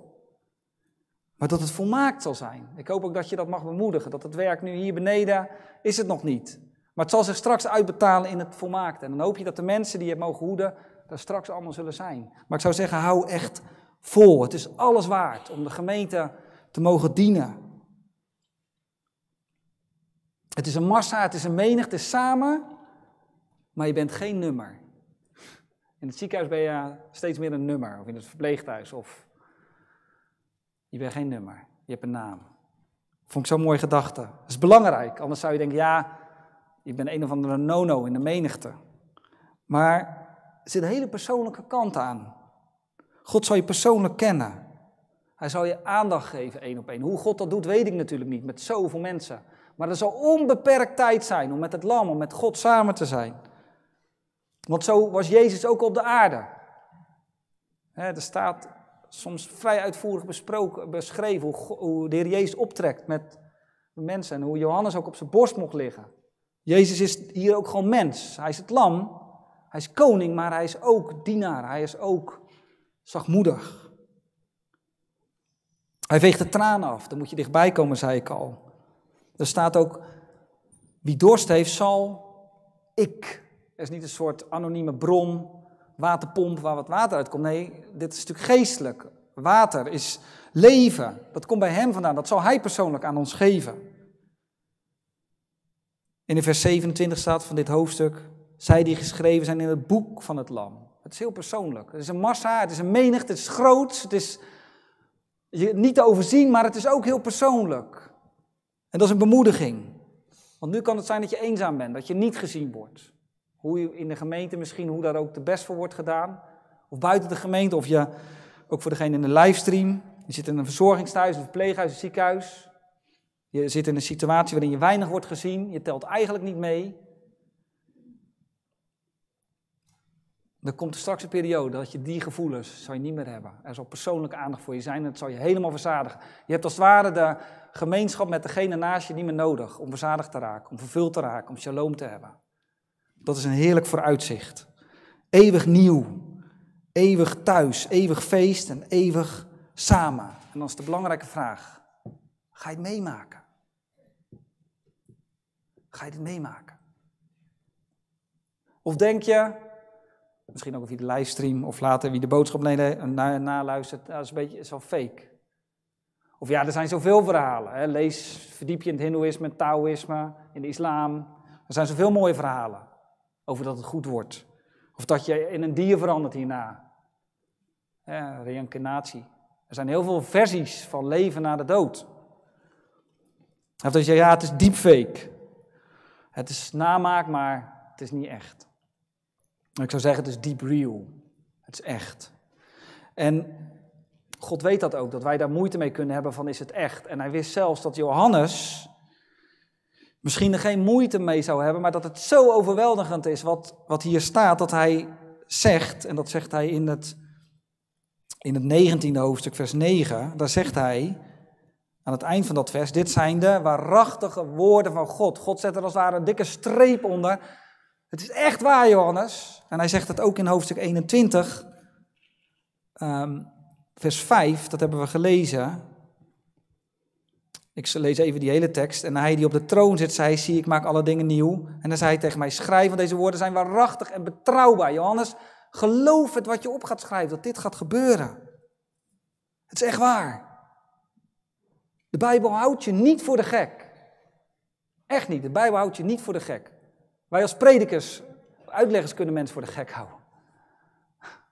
Maar dat het volmaakt zal zijn. Ik hoop ook dat je dat mag bemoedigen. Dat het werk nu hier beneden is het nog niet. Maar het zal zich straks uitbetalen in het volmaakte. En dan hoop je dat de mensen die je mogen hoeden daar straks allemaal zullen zijn. Maar ik zou zeggen, hou echt vol. Het is alles waard om de gemeente te mogen dienen. Het is een massa, het is een menigte, samen, maar je bent geen nummer. In het ziekenhuis ben je steeds meer een nummer, of in het verpleeghuis, of je bent geen nummer, je hebt een naam. Vond ik zo'n mooie gedachte. Dat is belangrijk, anders zou je denken, ja, ik ben een of andere nono in de menigte. Maar er zit een hele persoonlijke kant aan. God zal je persoonlijk kennen. Hij zal je aandacht geven één op één. Hoe God dat doet, weet ik natuurlijk niet, met zoveel mensen. Maar er zal onbeperkt tijd zijn om met het lam, om met God samen te zijn. Want zo was Jezus ook op de aarde. er staat soms vrij uitvoerig besproken, beschreven hoe, hoe de Heer Jezus optrekt met mensen. En hoe Johannes ook op zijn borst mocht liggen. Jezus is hier ook gewoon mens. Hij is het lam. Hij is koning, maar hij is ook dienaar. Hij is ook zachtmoedig. Hij veegt de tranen af, dan moet je dichtbij komen, zei ik al. Er staat ook, wie dorst heeft, zal ik. Er is niet een soort anonieme bron, waterpomp waar wat water uitkomt. Nee, dit is natuurlijk geestelijk. Water is leven. Dat komt bij hem vandaan. Dat zal hij persoonlijk aan ons geven. In de vers 27 staat van dit hoofdstuk: Zij die geschreven zijn in het boek van het Lam. Het is heel persoonlijk. Het is een massa, het is een menigte, het is groot, het is niet te overzien, maar het is ook heel persoonlijk. En dat is een bemoediging. Want nu kan het zijn dat je eenzaam bent, dat je niet gezien wordt. Hoe je in de gemeente misschien, hoe daar ook de best voor wordt gedaan. Of buiten de gemeente, of je, ook voor degene in de livestream. Je zit in een verzorgingstehuis, een verpleeghuis, een ziekenhuis. Je zit in een situatie waarin je weinig wordt gezien. Je telt eigenlijk niet mee. Er komt er straks een periode dat je die gevoelens zal je niet meer hebben. Er zal persoonlijke aandacht voor je zijn en het zal je helemaal verzadigen. Je hebt als het ware de gemeenschap met degene naast je niet meer nodig om verzadigd te raken, om vervuld te raken, om shalom te hebben. Dat is een heerlijk vooruitzicht. Eeuwig nieuw, eeuwig thuis, eeuwig feest en eeuwig samen. En dan is de belangrijke vraag, ga je het meemaken? Ga je het meemaken? Of denk je, Misschien ook of je de livestream of later wie de boodschap naluistert. Na dat is een beetje is wel fake. Of ja, er zijn zoveel verhalen. Hè. Lees, verdiep je in het Hindoeïsme, het Taoïsme, in de islam. Er zijn zoveel mooie verhalen over dat het goed wordt. Of dat je in een dier verandert hierna. Ja, reïncarnatie. Er zijn heel veel versies van leven na de dood. Of dat je, ja, het is deepfake. Het is namaak, maar het is niet echt. Ik zou zeggen, het is deep real. Het is echt. En God weet dat ook, dat wij daar moeite mee kunnen hebben van is het echt. En hij wist zelfs dat Johannes misschien er geen moeite mee zou hebben, maar dat het zo overweldigend is wat, wat hier staat, dat hij zegt, en dat zegt hij in het, in het 19e hoofdstuk, vers 9, daar zegt hij aan het eind van dat vers, dit zijn de waarachtige woorden van God. God zet er als het ware een dikke streep onder het is echt waar, Johannes. En hij zegt het ook in hoofdstuk 21, ehm, vers 5, dat hebben we gelezen. Ik lees even die hele tekst. En hij die op de troon zit, zei: Zie, ik maak alle dingen nieuw. En dan zei hij tegen mij: Schrijf, want deze woorden zijn waarachtig en betrouwbaar. Johannes, geloof het wat je op gaat schrijven, dat dit gaat gebeuren. Het is echt waar. De Bijbel houdt je niet voor de gek. Echt niet. De Bijbel houdt je niet voor de gek. Wij als predikers, uitleggers kunnen mensen voor de gek houden.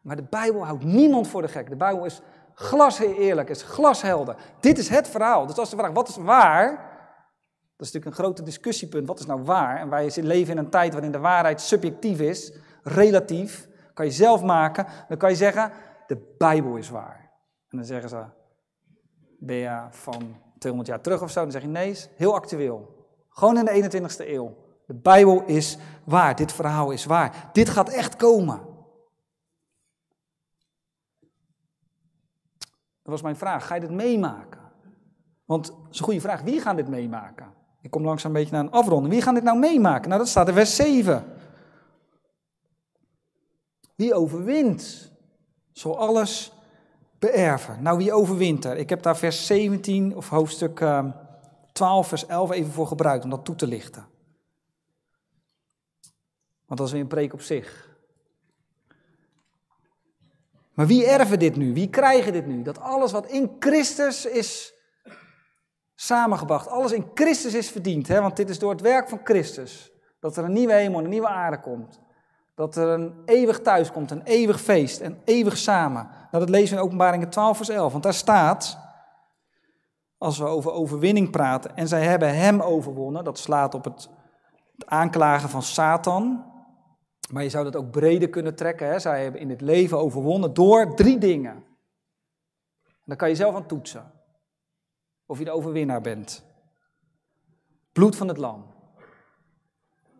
Maar de Bijbel houdt niemand voor de gek. De Bijbel is glaseerlijk, is glashelder. Dit is het verhaal. Dus als ze vragen, wat is waar? Dat is natuurlijk een grote discussiepunt. Wat is nou waar? En wij leven in een tijd waarin de waarheid subjectief is, relatief. Kan je zelf maken. Dan kan je zeggen, de Bijbel is waar. En dan zeggen ze, ben je van 200 jaar terug of zo? Dan zeg je, nee, is heel actueel. Gewoon in de 21ste eeuw. De Bijbel is waar. Dit verhaal is waar. Dit gaat echt komen. Dat was mijn vraag. Ga je dit meemaken? Want dat is een goede vraag. Wie gaan dit meemaken? Ik kom langzaam een beetje naar een afronding. Wie gaan dit nou meemaken? Nou, dat staat in vers 7. Wie overwint, zal alles beërven. Nou, wie overwint er? Ik heb daar vers 17 of hoofdstuk 12, ehm, vers 11 even voor gebruikt om dat toe te lichten. Want dat is weer een preek op zich. Maar wie erven dit nu? Wie krijgen dit nu? Dat alles wat in Christus is samengebracht, alles in Christus is verdiend. Hè? Want dit is door het werk van Christus dat er een nieuwe hemel, en een nieuwe aarde komt. Dat er een eeuwig thuis komt, een eeuwig feest, en eeuwig samen. Nou, dat lezen we in Openbaringen 12, vers 11. Want daar staat, als we over overwinning praten, en zij hebben hem overwonnen, dat slaat op het, het aanklagen van Satan. Maar je zou dat ook breder kunnen trekken. Hè? Zij hebben in het leven overwonnen door drie dingen. En dan kan je zelf aan toetsen. Of je de overwinnaar bent. Bloed van het lam.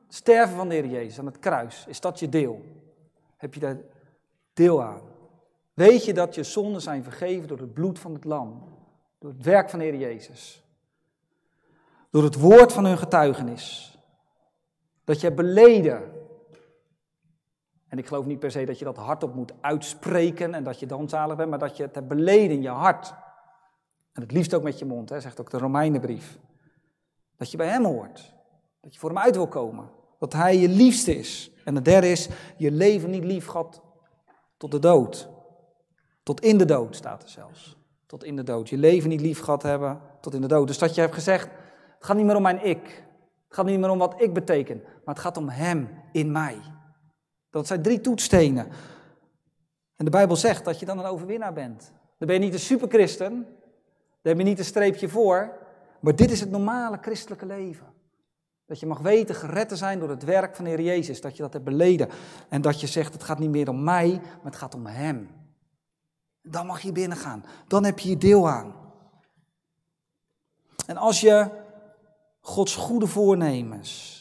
Sterven van de Heer Jezus aan het kruis. Is dat je deel? Heb je daar deel aan? Weet je dat je zonden zijn vergeven door het bloed van het lam? Door het werk van de Heer Jezus? Door het woord van hun getuigenis? Dat jij beleden en ik geloof niet per se dat je dat hardop moet uitspreken en dat je dan zalig bent, maar dat je het hebt beleden in je hart. En het liefst ook met je mond, hè, zegt ook de Romeinenbrief. Dat je bij hem hoort. Dat je voor hem uit wil komen. Dat hij je liefste is. En het derde is, je leven niet lief gehad tot de dood. Tot in de dood staat er zelfs. Tot in de dood. Je leven niet lief gehad hebben tot in de dood. Dus dat je hebt gezegd, het gaat niet meer om mijn ik. Het gaat niet meer om wat ik beteken, maar het gaat om hem in mij. Dat zijn drie toetstenen. En de Bijbel zegt dat je dan een overwinnaar bent. Dan ben je niet een superchristen, dan heb je niet een streepje voor, maar dit is het normale christelijke leven. Dat je mag weten gered te zijn door het werk van de Heer Jezus, dat je dat hebt beleden. En dat je zegt, het gaat niet meer om mij, maar het gaat om Hem. Dan mag je binnengaan, dan heb je je deel aan. En als je Gods goede voornemens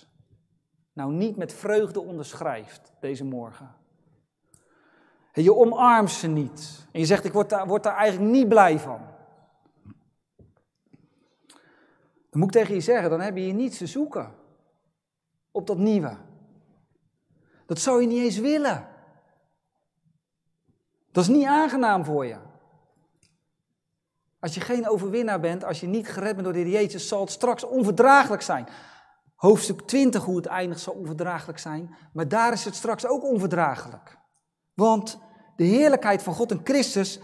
nou niet met vreugde onderschrijft deze morgen. je omarmt ze niet. En je zegt, ik word daar, word daar eigenlijk niet blij van. Dan moet ik tegen je zeggen, dan heb je hier niets te zoeken. Op dat nieuwe. Dat zou je niet eens willen. Dat is niet aangenaam voor je. Als je geen overwinnaar bent, als je niet gered bent door die Heer zal het straks onverdraaglijk zijn hoofdstuk 20 hoe het eindigt zal onverdraaglijk zijn, maar daar is het straks ook onverdraaglijk. Want de heerlijkheid van God en Christus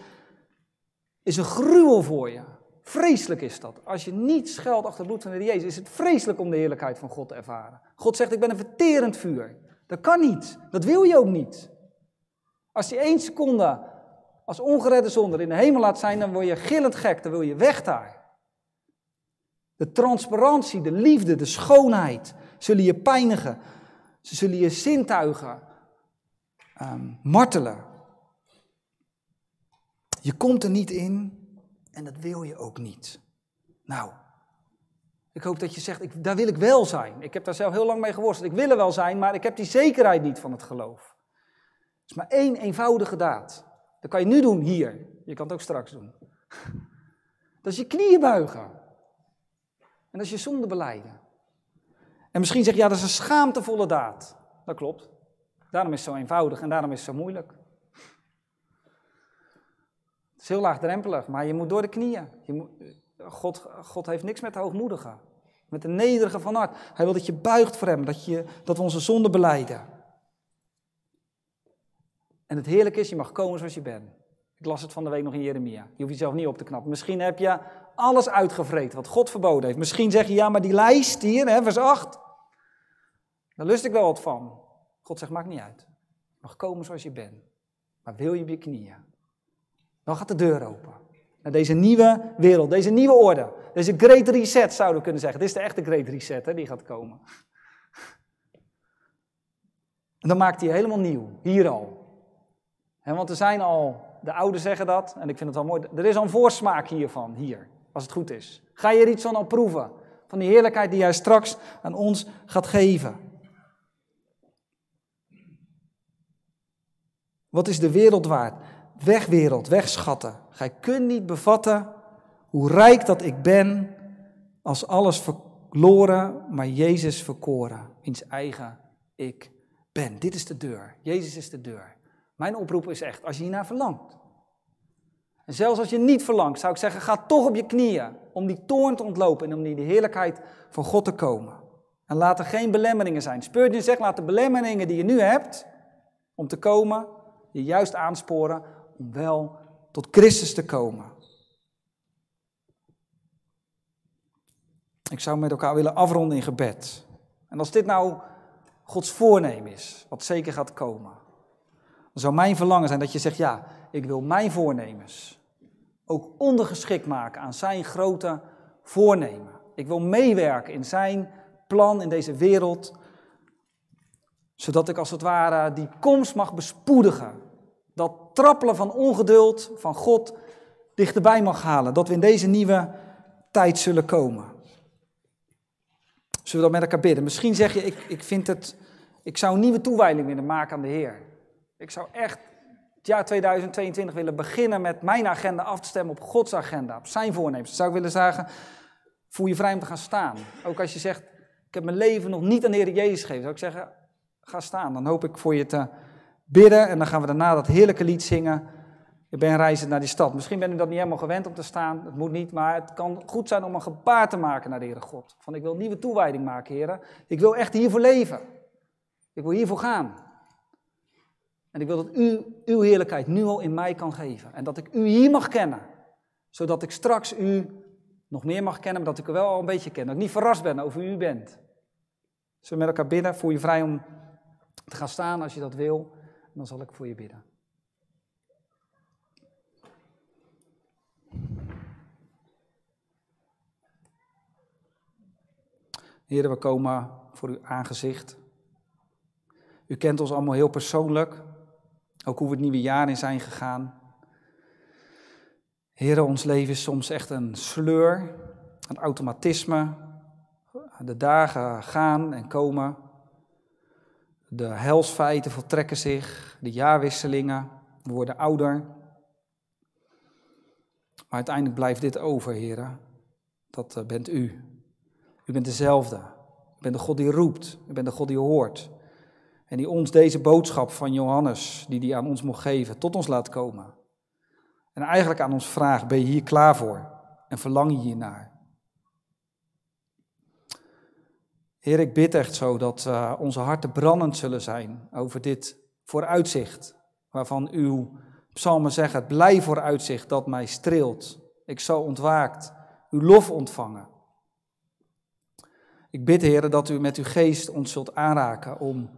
is een gruwel voor je. Vreselijk is dat. Als je niet schuilt achter het bloed van de Jezus, is het vreselijk om de heerlijkheid van God te ervaren. God zegt, ik ben een verterend vuur. Dat kan niet. Dat wil je ook niet. Als je één seconde als ongeredde zonder in de hemel laat zijn, dan word je gillend gek. Dan wil je weg daar. De transparantie, de liefde, de schoonheid zullen je pijnigen. Ze zullen je zintuigen ehm, martelen. Je komt er niet in en dat wil je ook niet. Nou, ik hoop dat je zegt, ik, daar wil ik wel zijn. Ik heb daar zelf heel lang mee geworsteld. Ik wil er wel zijn, maar ik heb die zekerheid niet van het geloof. Het is maar één eenvoudige daad. Dat kan je nu doen hier. Je kan het ook straks doen. Dat is je knieën buigen. En dat is je zonde beleiden. En misschien zeg je, ja, dat is een schaamtevolle daad. Dat klopt. Daarom is het zo eenvoudig en daarom is het zo moeilijk. Het is heel laagdrempelig, maar je moet door de knieën. Je moet, God, God heeft niks met de hoogmoedige, met de nederige van hart. Hij wil dat je buigt voor hem, dat, je, dat we onze zonde beleiden. En het heerlijk is, je mag komen zoals je bent. Ik las het van de week nog in Jeremia. Je hoeft jezelf niet op te knappen. Misschien heb je alles uitgevreten wat God verboden heeft. Misschien zeg je, ja, maar die lijst hier, hè, vers 8, daar lust ik wel wat van. God zegt, maakt niet uit. mag komen zoals je bent. Maar wil je op je knieën? Dan gaat de deur open. Naar deze nieuwe wereld, deze nieuwe orde. Deze great reset zouden we kunnen zeggen. Dit is de echte great reset hè, die gaat komen. En dan maakt hij helemaal nieuw, hier al. want er zijn al de ouderen zeggen dat, en ik vind het wel mooi. Er is al een voorsmaak hiervan, hier, als het goed is. Ga je er iets van al proeven? Van die heerlijkheid die hij straks aan ons gaat geven. Wat is de wereld waard? Wegwereld, wegschatten. Gij kunt niet bevatten hoe rijk dat ik ben als alles verloren, maar Jezus verkoren, wiens eigen ik ben. Dit is de deur. Jezus is de deur. Mijn oproep is echt, als je hiernaar verlangt. En zelfs als je niet verlangt, zou ik zeggen, ga toch op je knieën om die toorn te ontlopen en om die heerlijkheid van God te komen. En laat er geen belemmeringen zijn. je zegt, laat de belemmeringen die je nu hebt om te komen, je juist aansporen om wel tot Christus te komen. Ik zou met elkaar willen afronden in gebed. En als dit nou Gods voornemen is, wat zeker gaat komen, dan zou mijn verlangen zijn dat je zegt, ja, ik wil mijn voornemens ook ondergeschikt maken aan zijn grote voornemen. Ik wil meewerken in zijn plan in deze wereld, zodat ik als het ware die komst mag bespoedigen. Dat trappelen van ongeduld van God dichterbij mag halen, dat we in deze nieuwe tijd zullen komen. Zullen we dat met elkaar bidden? Misschien zeg je, ik, ik, vind het, ik zou een nieuwe toewijding willen maken aan de Heer. Ik zou echt het jaar 2022 willen beginnen met mijn agenda af te stemmen op Gods agenda, op zijn voornemens. Dan zou ik willen zeggen, voel je vrij om te gaan staan. Ook als je zegt, ik heb mijn leven nog niet aan de Heer Jezus gegeven, zou ik zeggen, ga staan. Dan hoop ik voor je te bidden en dan gaan we daarna dat heerlijke lied zingen. Je ben reizend naar die stad. Misschien ben ik dat niet helemaal gewend om te staan. Dat moet niet, maar het kan goed zijn om een gebaar te maken naar de Heere God. Van ik wil nieuwe toewijding maken, Heer. Ik wil echt hiervoor leven. Ik wil hiervoor gaan. En ik wil dat u uw heerlijkheid nu al in mij kan geven. En dat ik u hier mag kennen. Zodat ik straks u nog meer mag kennen, maar dat ik u wel al een beetje ken. Dat ik niet verrast ben over wie u bent. Zullen we met elkaar bidden? Voel je vrij om te gaan staan als je dat wil. En dan zal ik voor je bidden. Heren, we komen voor uw aangezicht. U kent ons allemaal heel persoonlijk. Ook hoe we het nieuwe jaar in zijn gegaan. Heren, ons leven is soms echt een sleur, een automatisme. De dagen gaan en komen. De helsfeiten voltrekken zich, de jaarwisselingen, we worden ouder. Maar uiteindelijk blijft dit over, heren. Dat eh, bent u. U bent dezelfde. U bent de God die roept. U bent de God die hoort. En die ons deze boodschap van Johannes, die hij aan ons mocht geven, tot ons laat komen. En eigenlijk aan ons vraagt, ben je hier klaar voor? En verlang je hiernaar? Heer, ik bid echt zo dat eh, onze harten brandend zullen zijn over dit vooruitzicht, waarvan uw psalmen zeggen, het blij vooruitzicht dat mij streelt. Ik zal ontwaakt uw lof ontvangen. Ik bid, Heer, dat u met uw geest ons zult aanraken om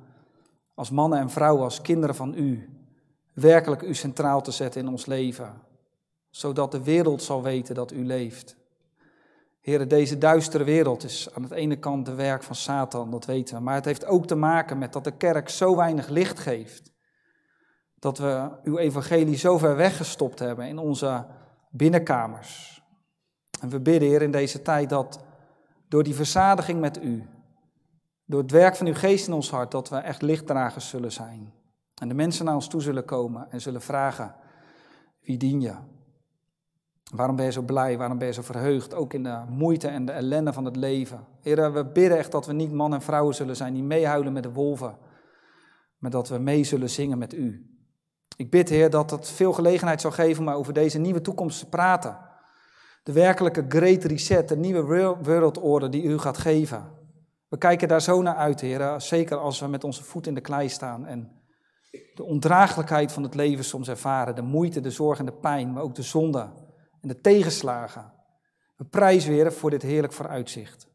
als mannen en vrouwen, als kinderen van U, werkelijk U centraal te zetten in ons leven, zodat de wereld zal weten dat U leeft. Heren, deze duistere wereld is aan de ene kant de werk van Satan, dat weten we, maar het heeft ook te maken met dat de kerk zo weinig licht geeft, dat we Uw evangelie zo ver weggestopt hebben in onze binnenkamers. En we bidden, Heer, in deze tijd dat door die verzadiging met U, door het werk van uw geest in ons hart dat we echt lichtdragers zullen zijn. En de mensen naar ons toe zullen komen en zullen vragen, wie dien je? Waarom ben je zo blij? Waarom ben je zo verheugd? Ook in de moeite en de ellende van het leven. Heer, we bidden echt dat we niet man en vrouwen zullen zijn die meehuilen met de wolven. Maar dat we mee zullen zingen met u. Ik bid, Heer, dat het veel gelegenheid zal geven om over deze nieuwe toekomst te praten. De werkelijke great reset, de nieuwe wereldorde die u gaat geven. We kijken daar zo naar uit, heren, zeker als we met onze voet in de klei staan en de ondraaglijkheid van het leven soms ervaren, de moeite, de zorg en de pijn, maar ook de zonde en de tegenslagen. We prijzen, heren, voor dit heerlijk vooruitzicht.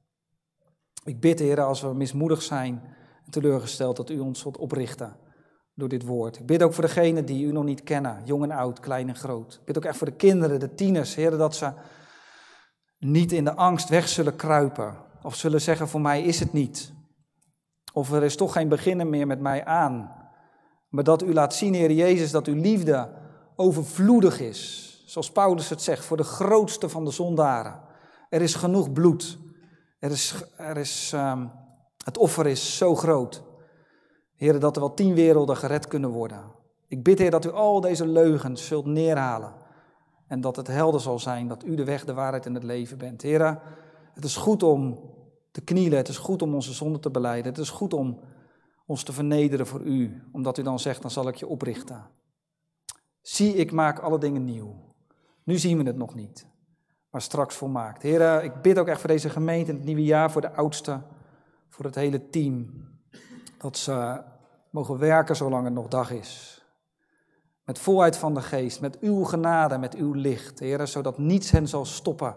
Ik bid, heren, als we mismoedig zijn en teleurgesteld, dat u ons zult oprichten door dit woord. Ik bid ook voor degenen die u nog niet kennen, jong en oud, klein en groot. Ik bid ook echt voor de kinderen, de tieners, heren, dat ze niet in de angst weg zullen kruipen, of zullen zeggen: Voor mij is het niet. Of er is toch geen beginnen meer met mij aan. Maar dat u laat zien, Heer Jezus, dat uw liefde overvloedig is. Zoals Paulus het zegt, voor de grootste van de zondaren. Er is genoeg bloed. Er is, er is, ehm, het offer is zo groot. Heer, dat er wel tien werelden gered kunnen worden. Ik bid, Heer, dat u al deze leugens zult neerhalen. En dat het helder zal zijn dat u de weg, de waarheid en het leven bent. Heer, het is goed om te knielen, het is goed om onze zonden te beleiden, het is goed om ons te vernederen voor u, omdat u dan zegt, dan zal ik je oprichten. Zie, ik maak alle dingen nieuw. Nu zien we het nog niet, maar straks volmaakt. Heren, ik bid ook echt voor deze gemeente in het nieuwe jaar, voor de oudsten, voor het hele team, dat ze mogen werken zolang het nog dag is. Met volheid van de geest, met uw genade, met uw licht, heren, zodat niets hen zal stoppen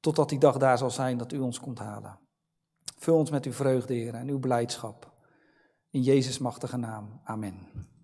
Totdat die dag daar zal zijn dat u ons komt halen. Vul ons met uw vreugde, Heer, en uw blijdschap. In Jezus' machtige naam. Amen.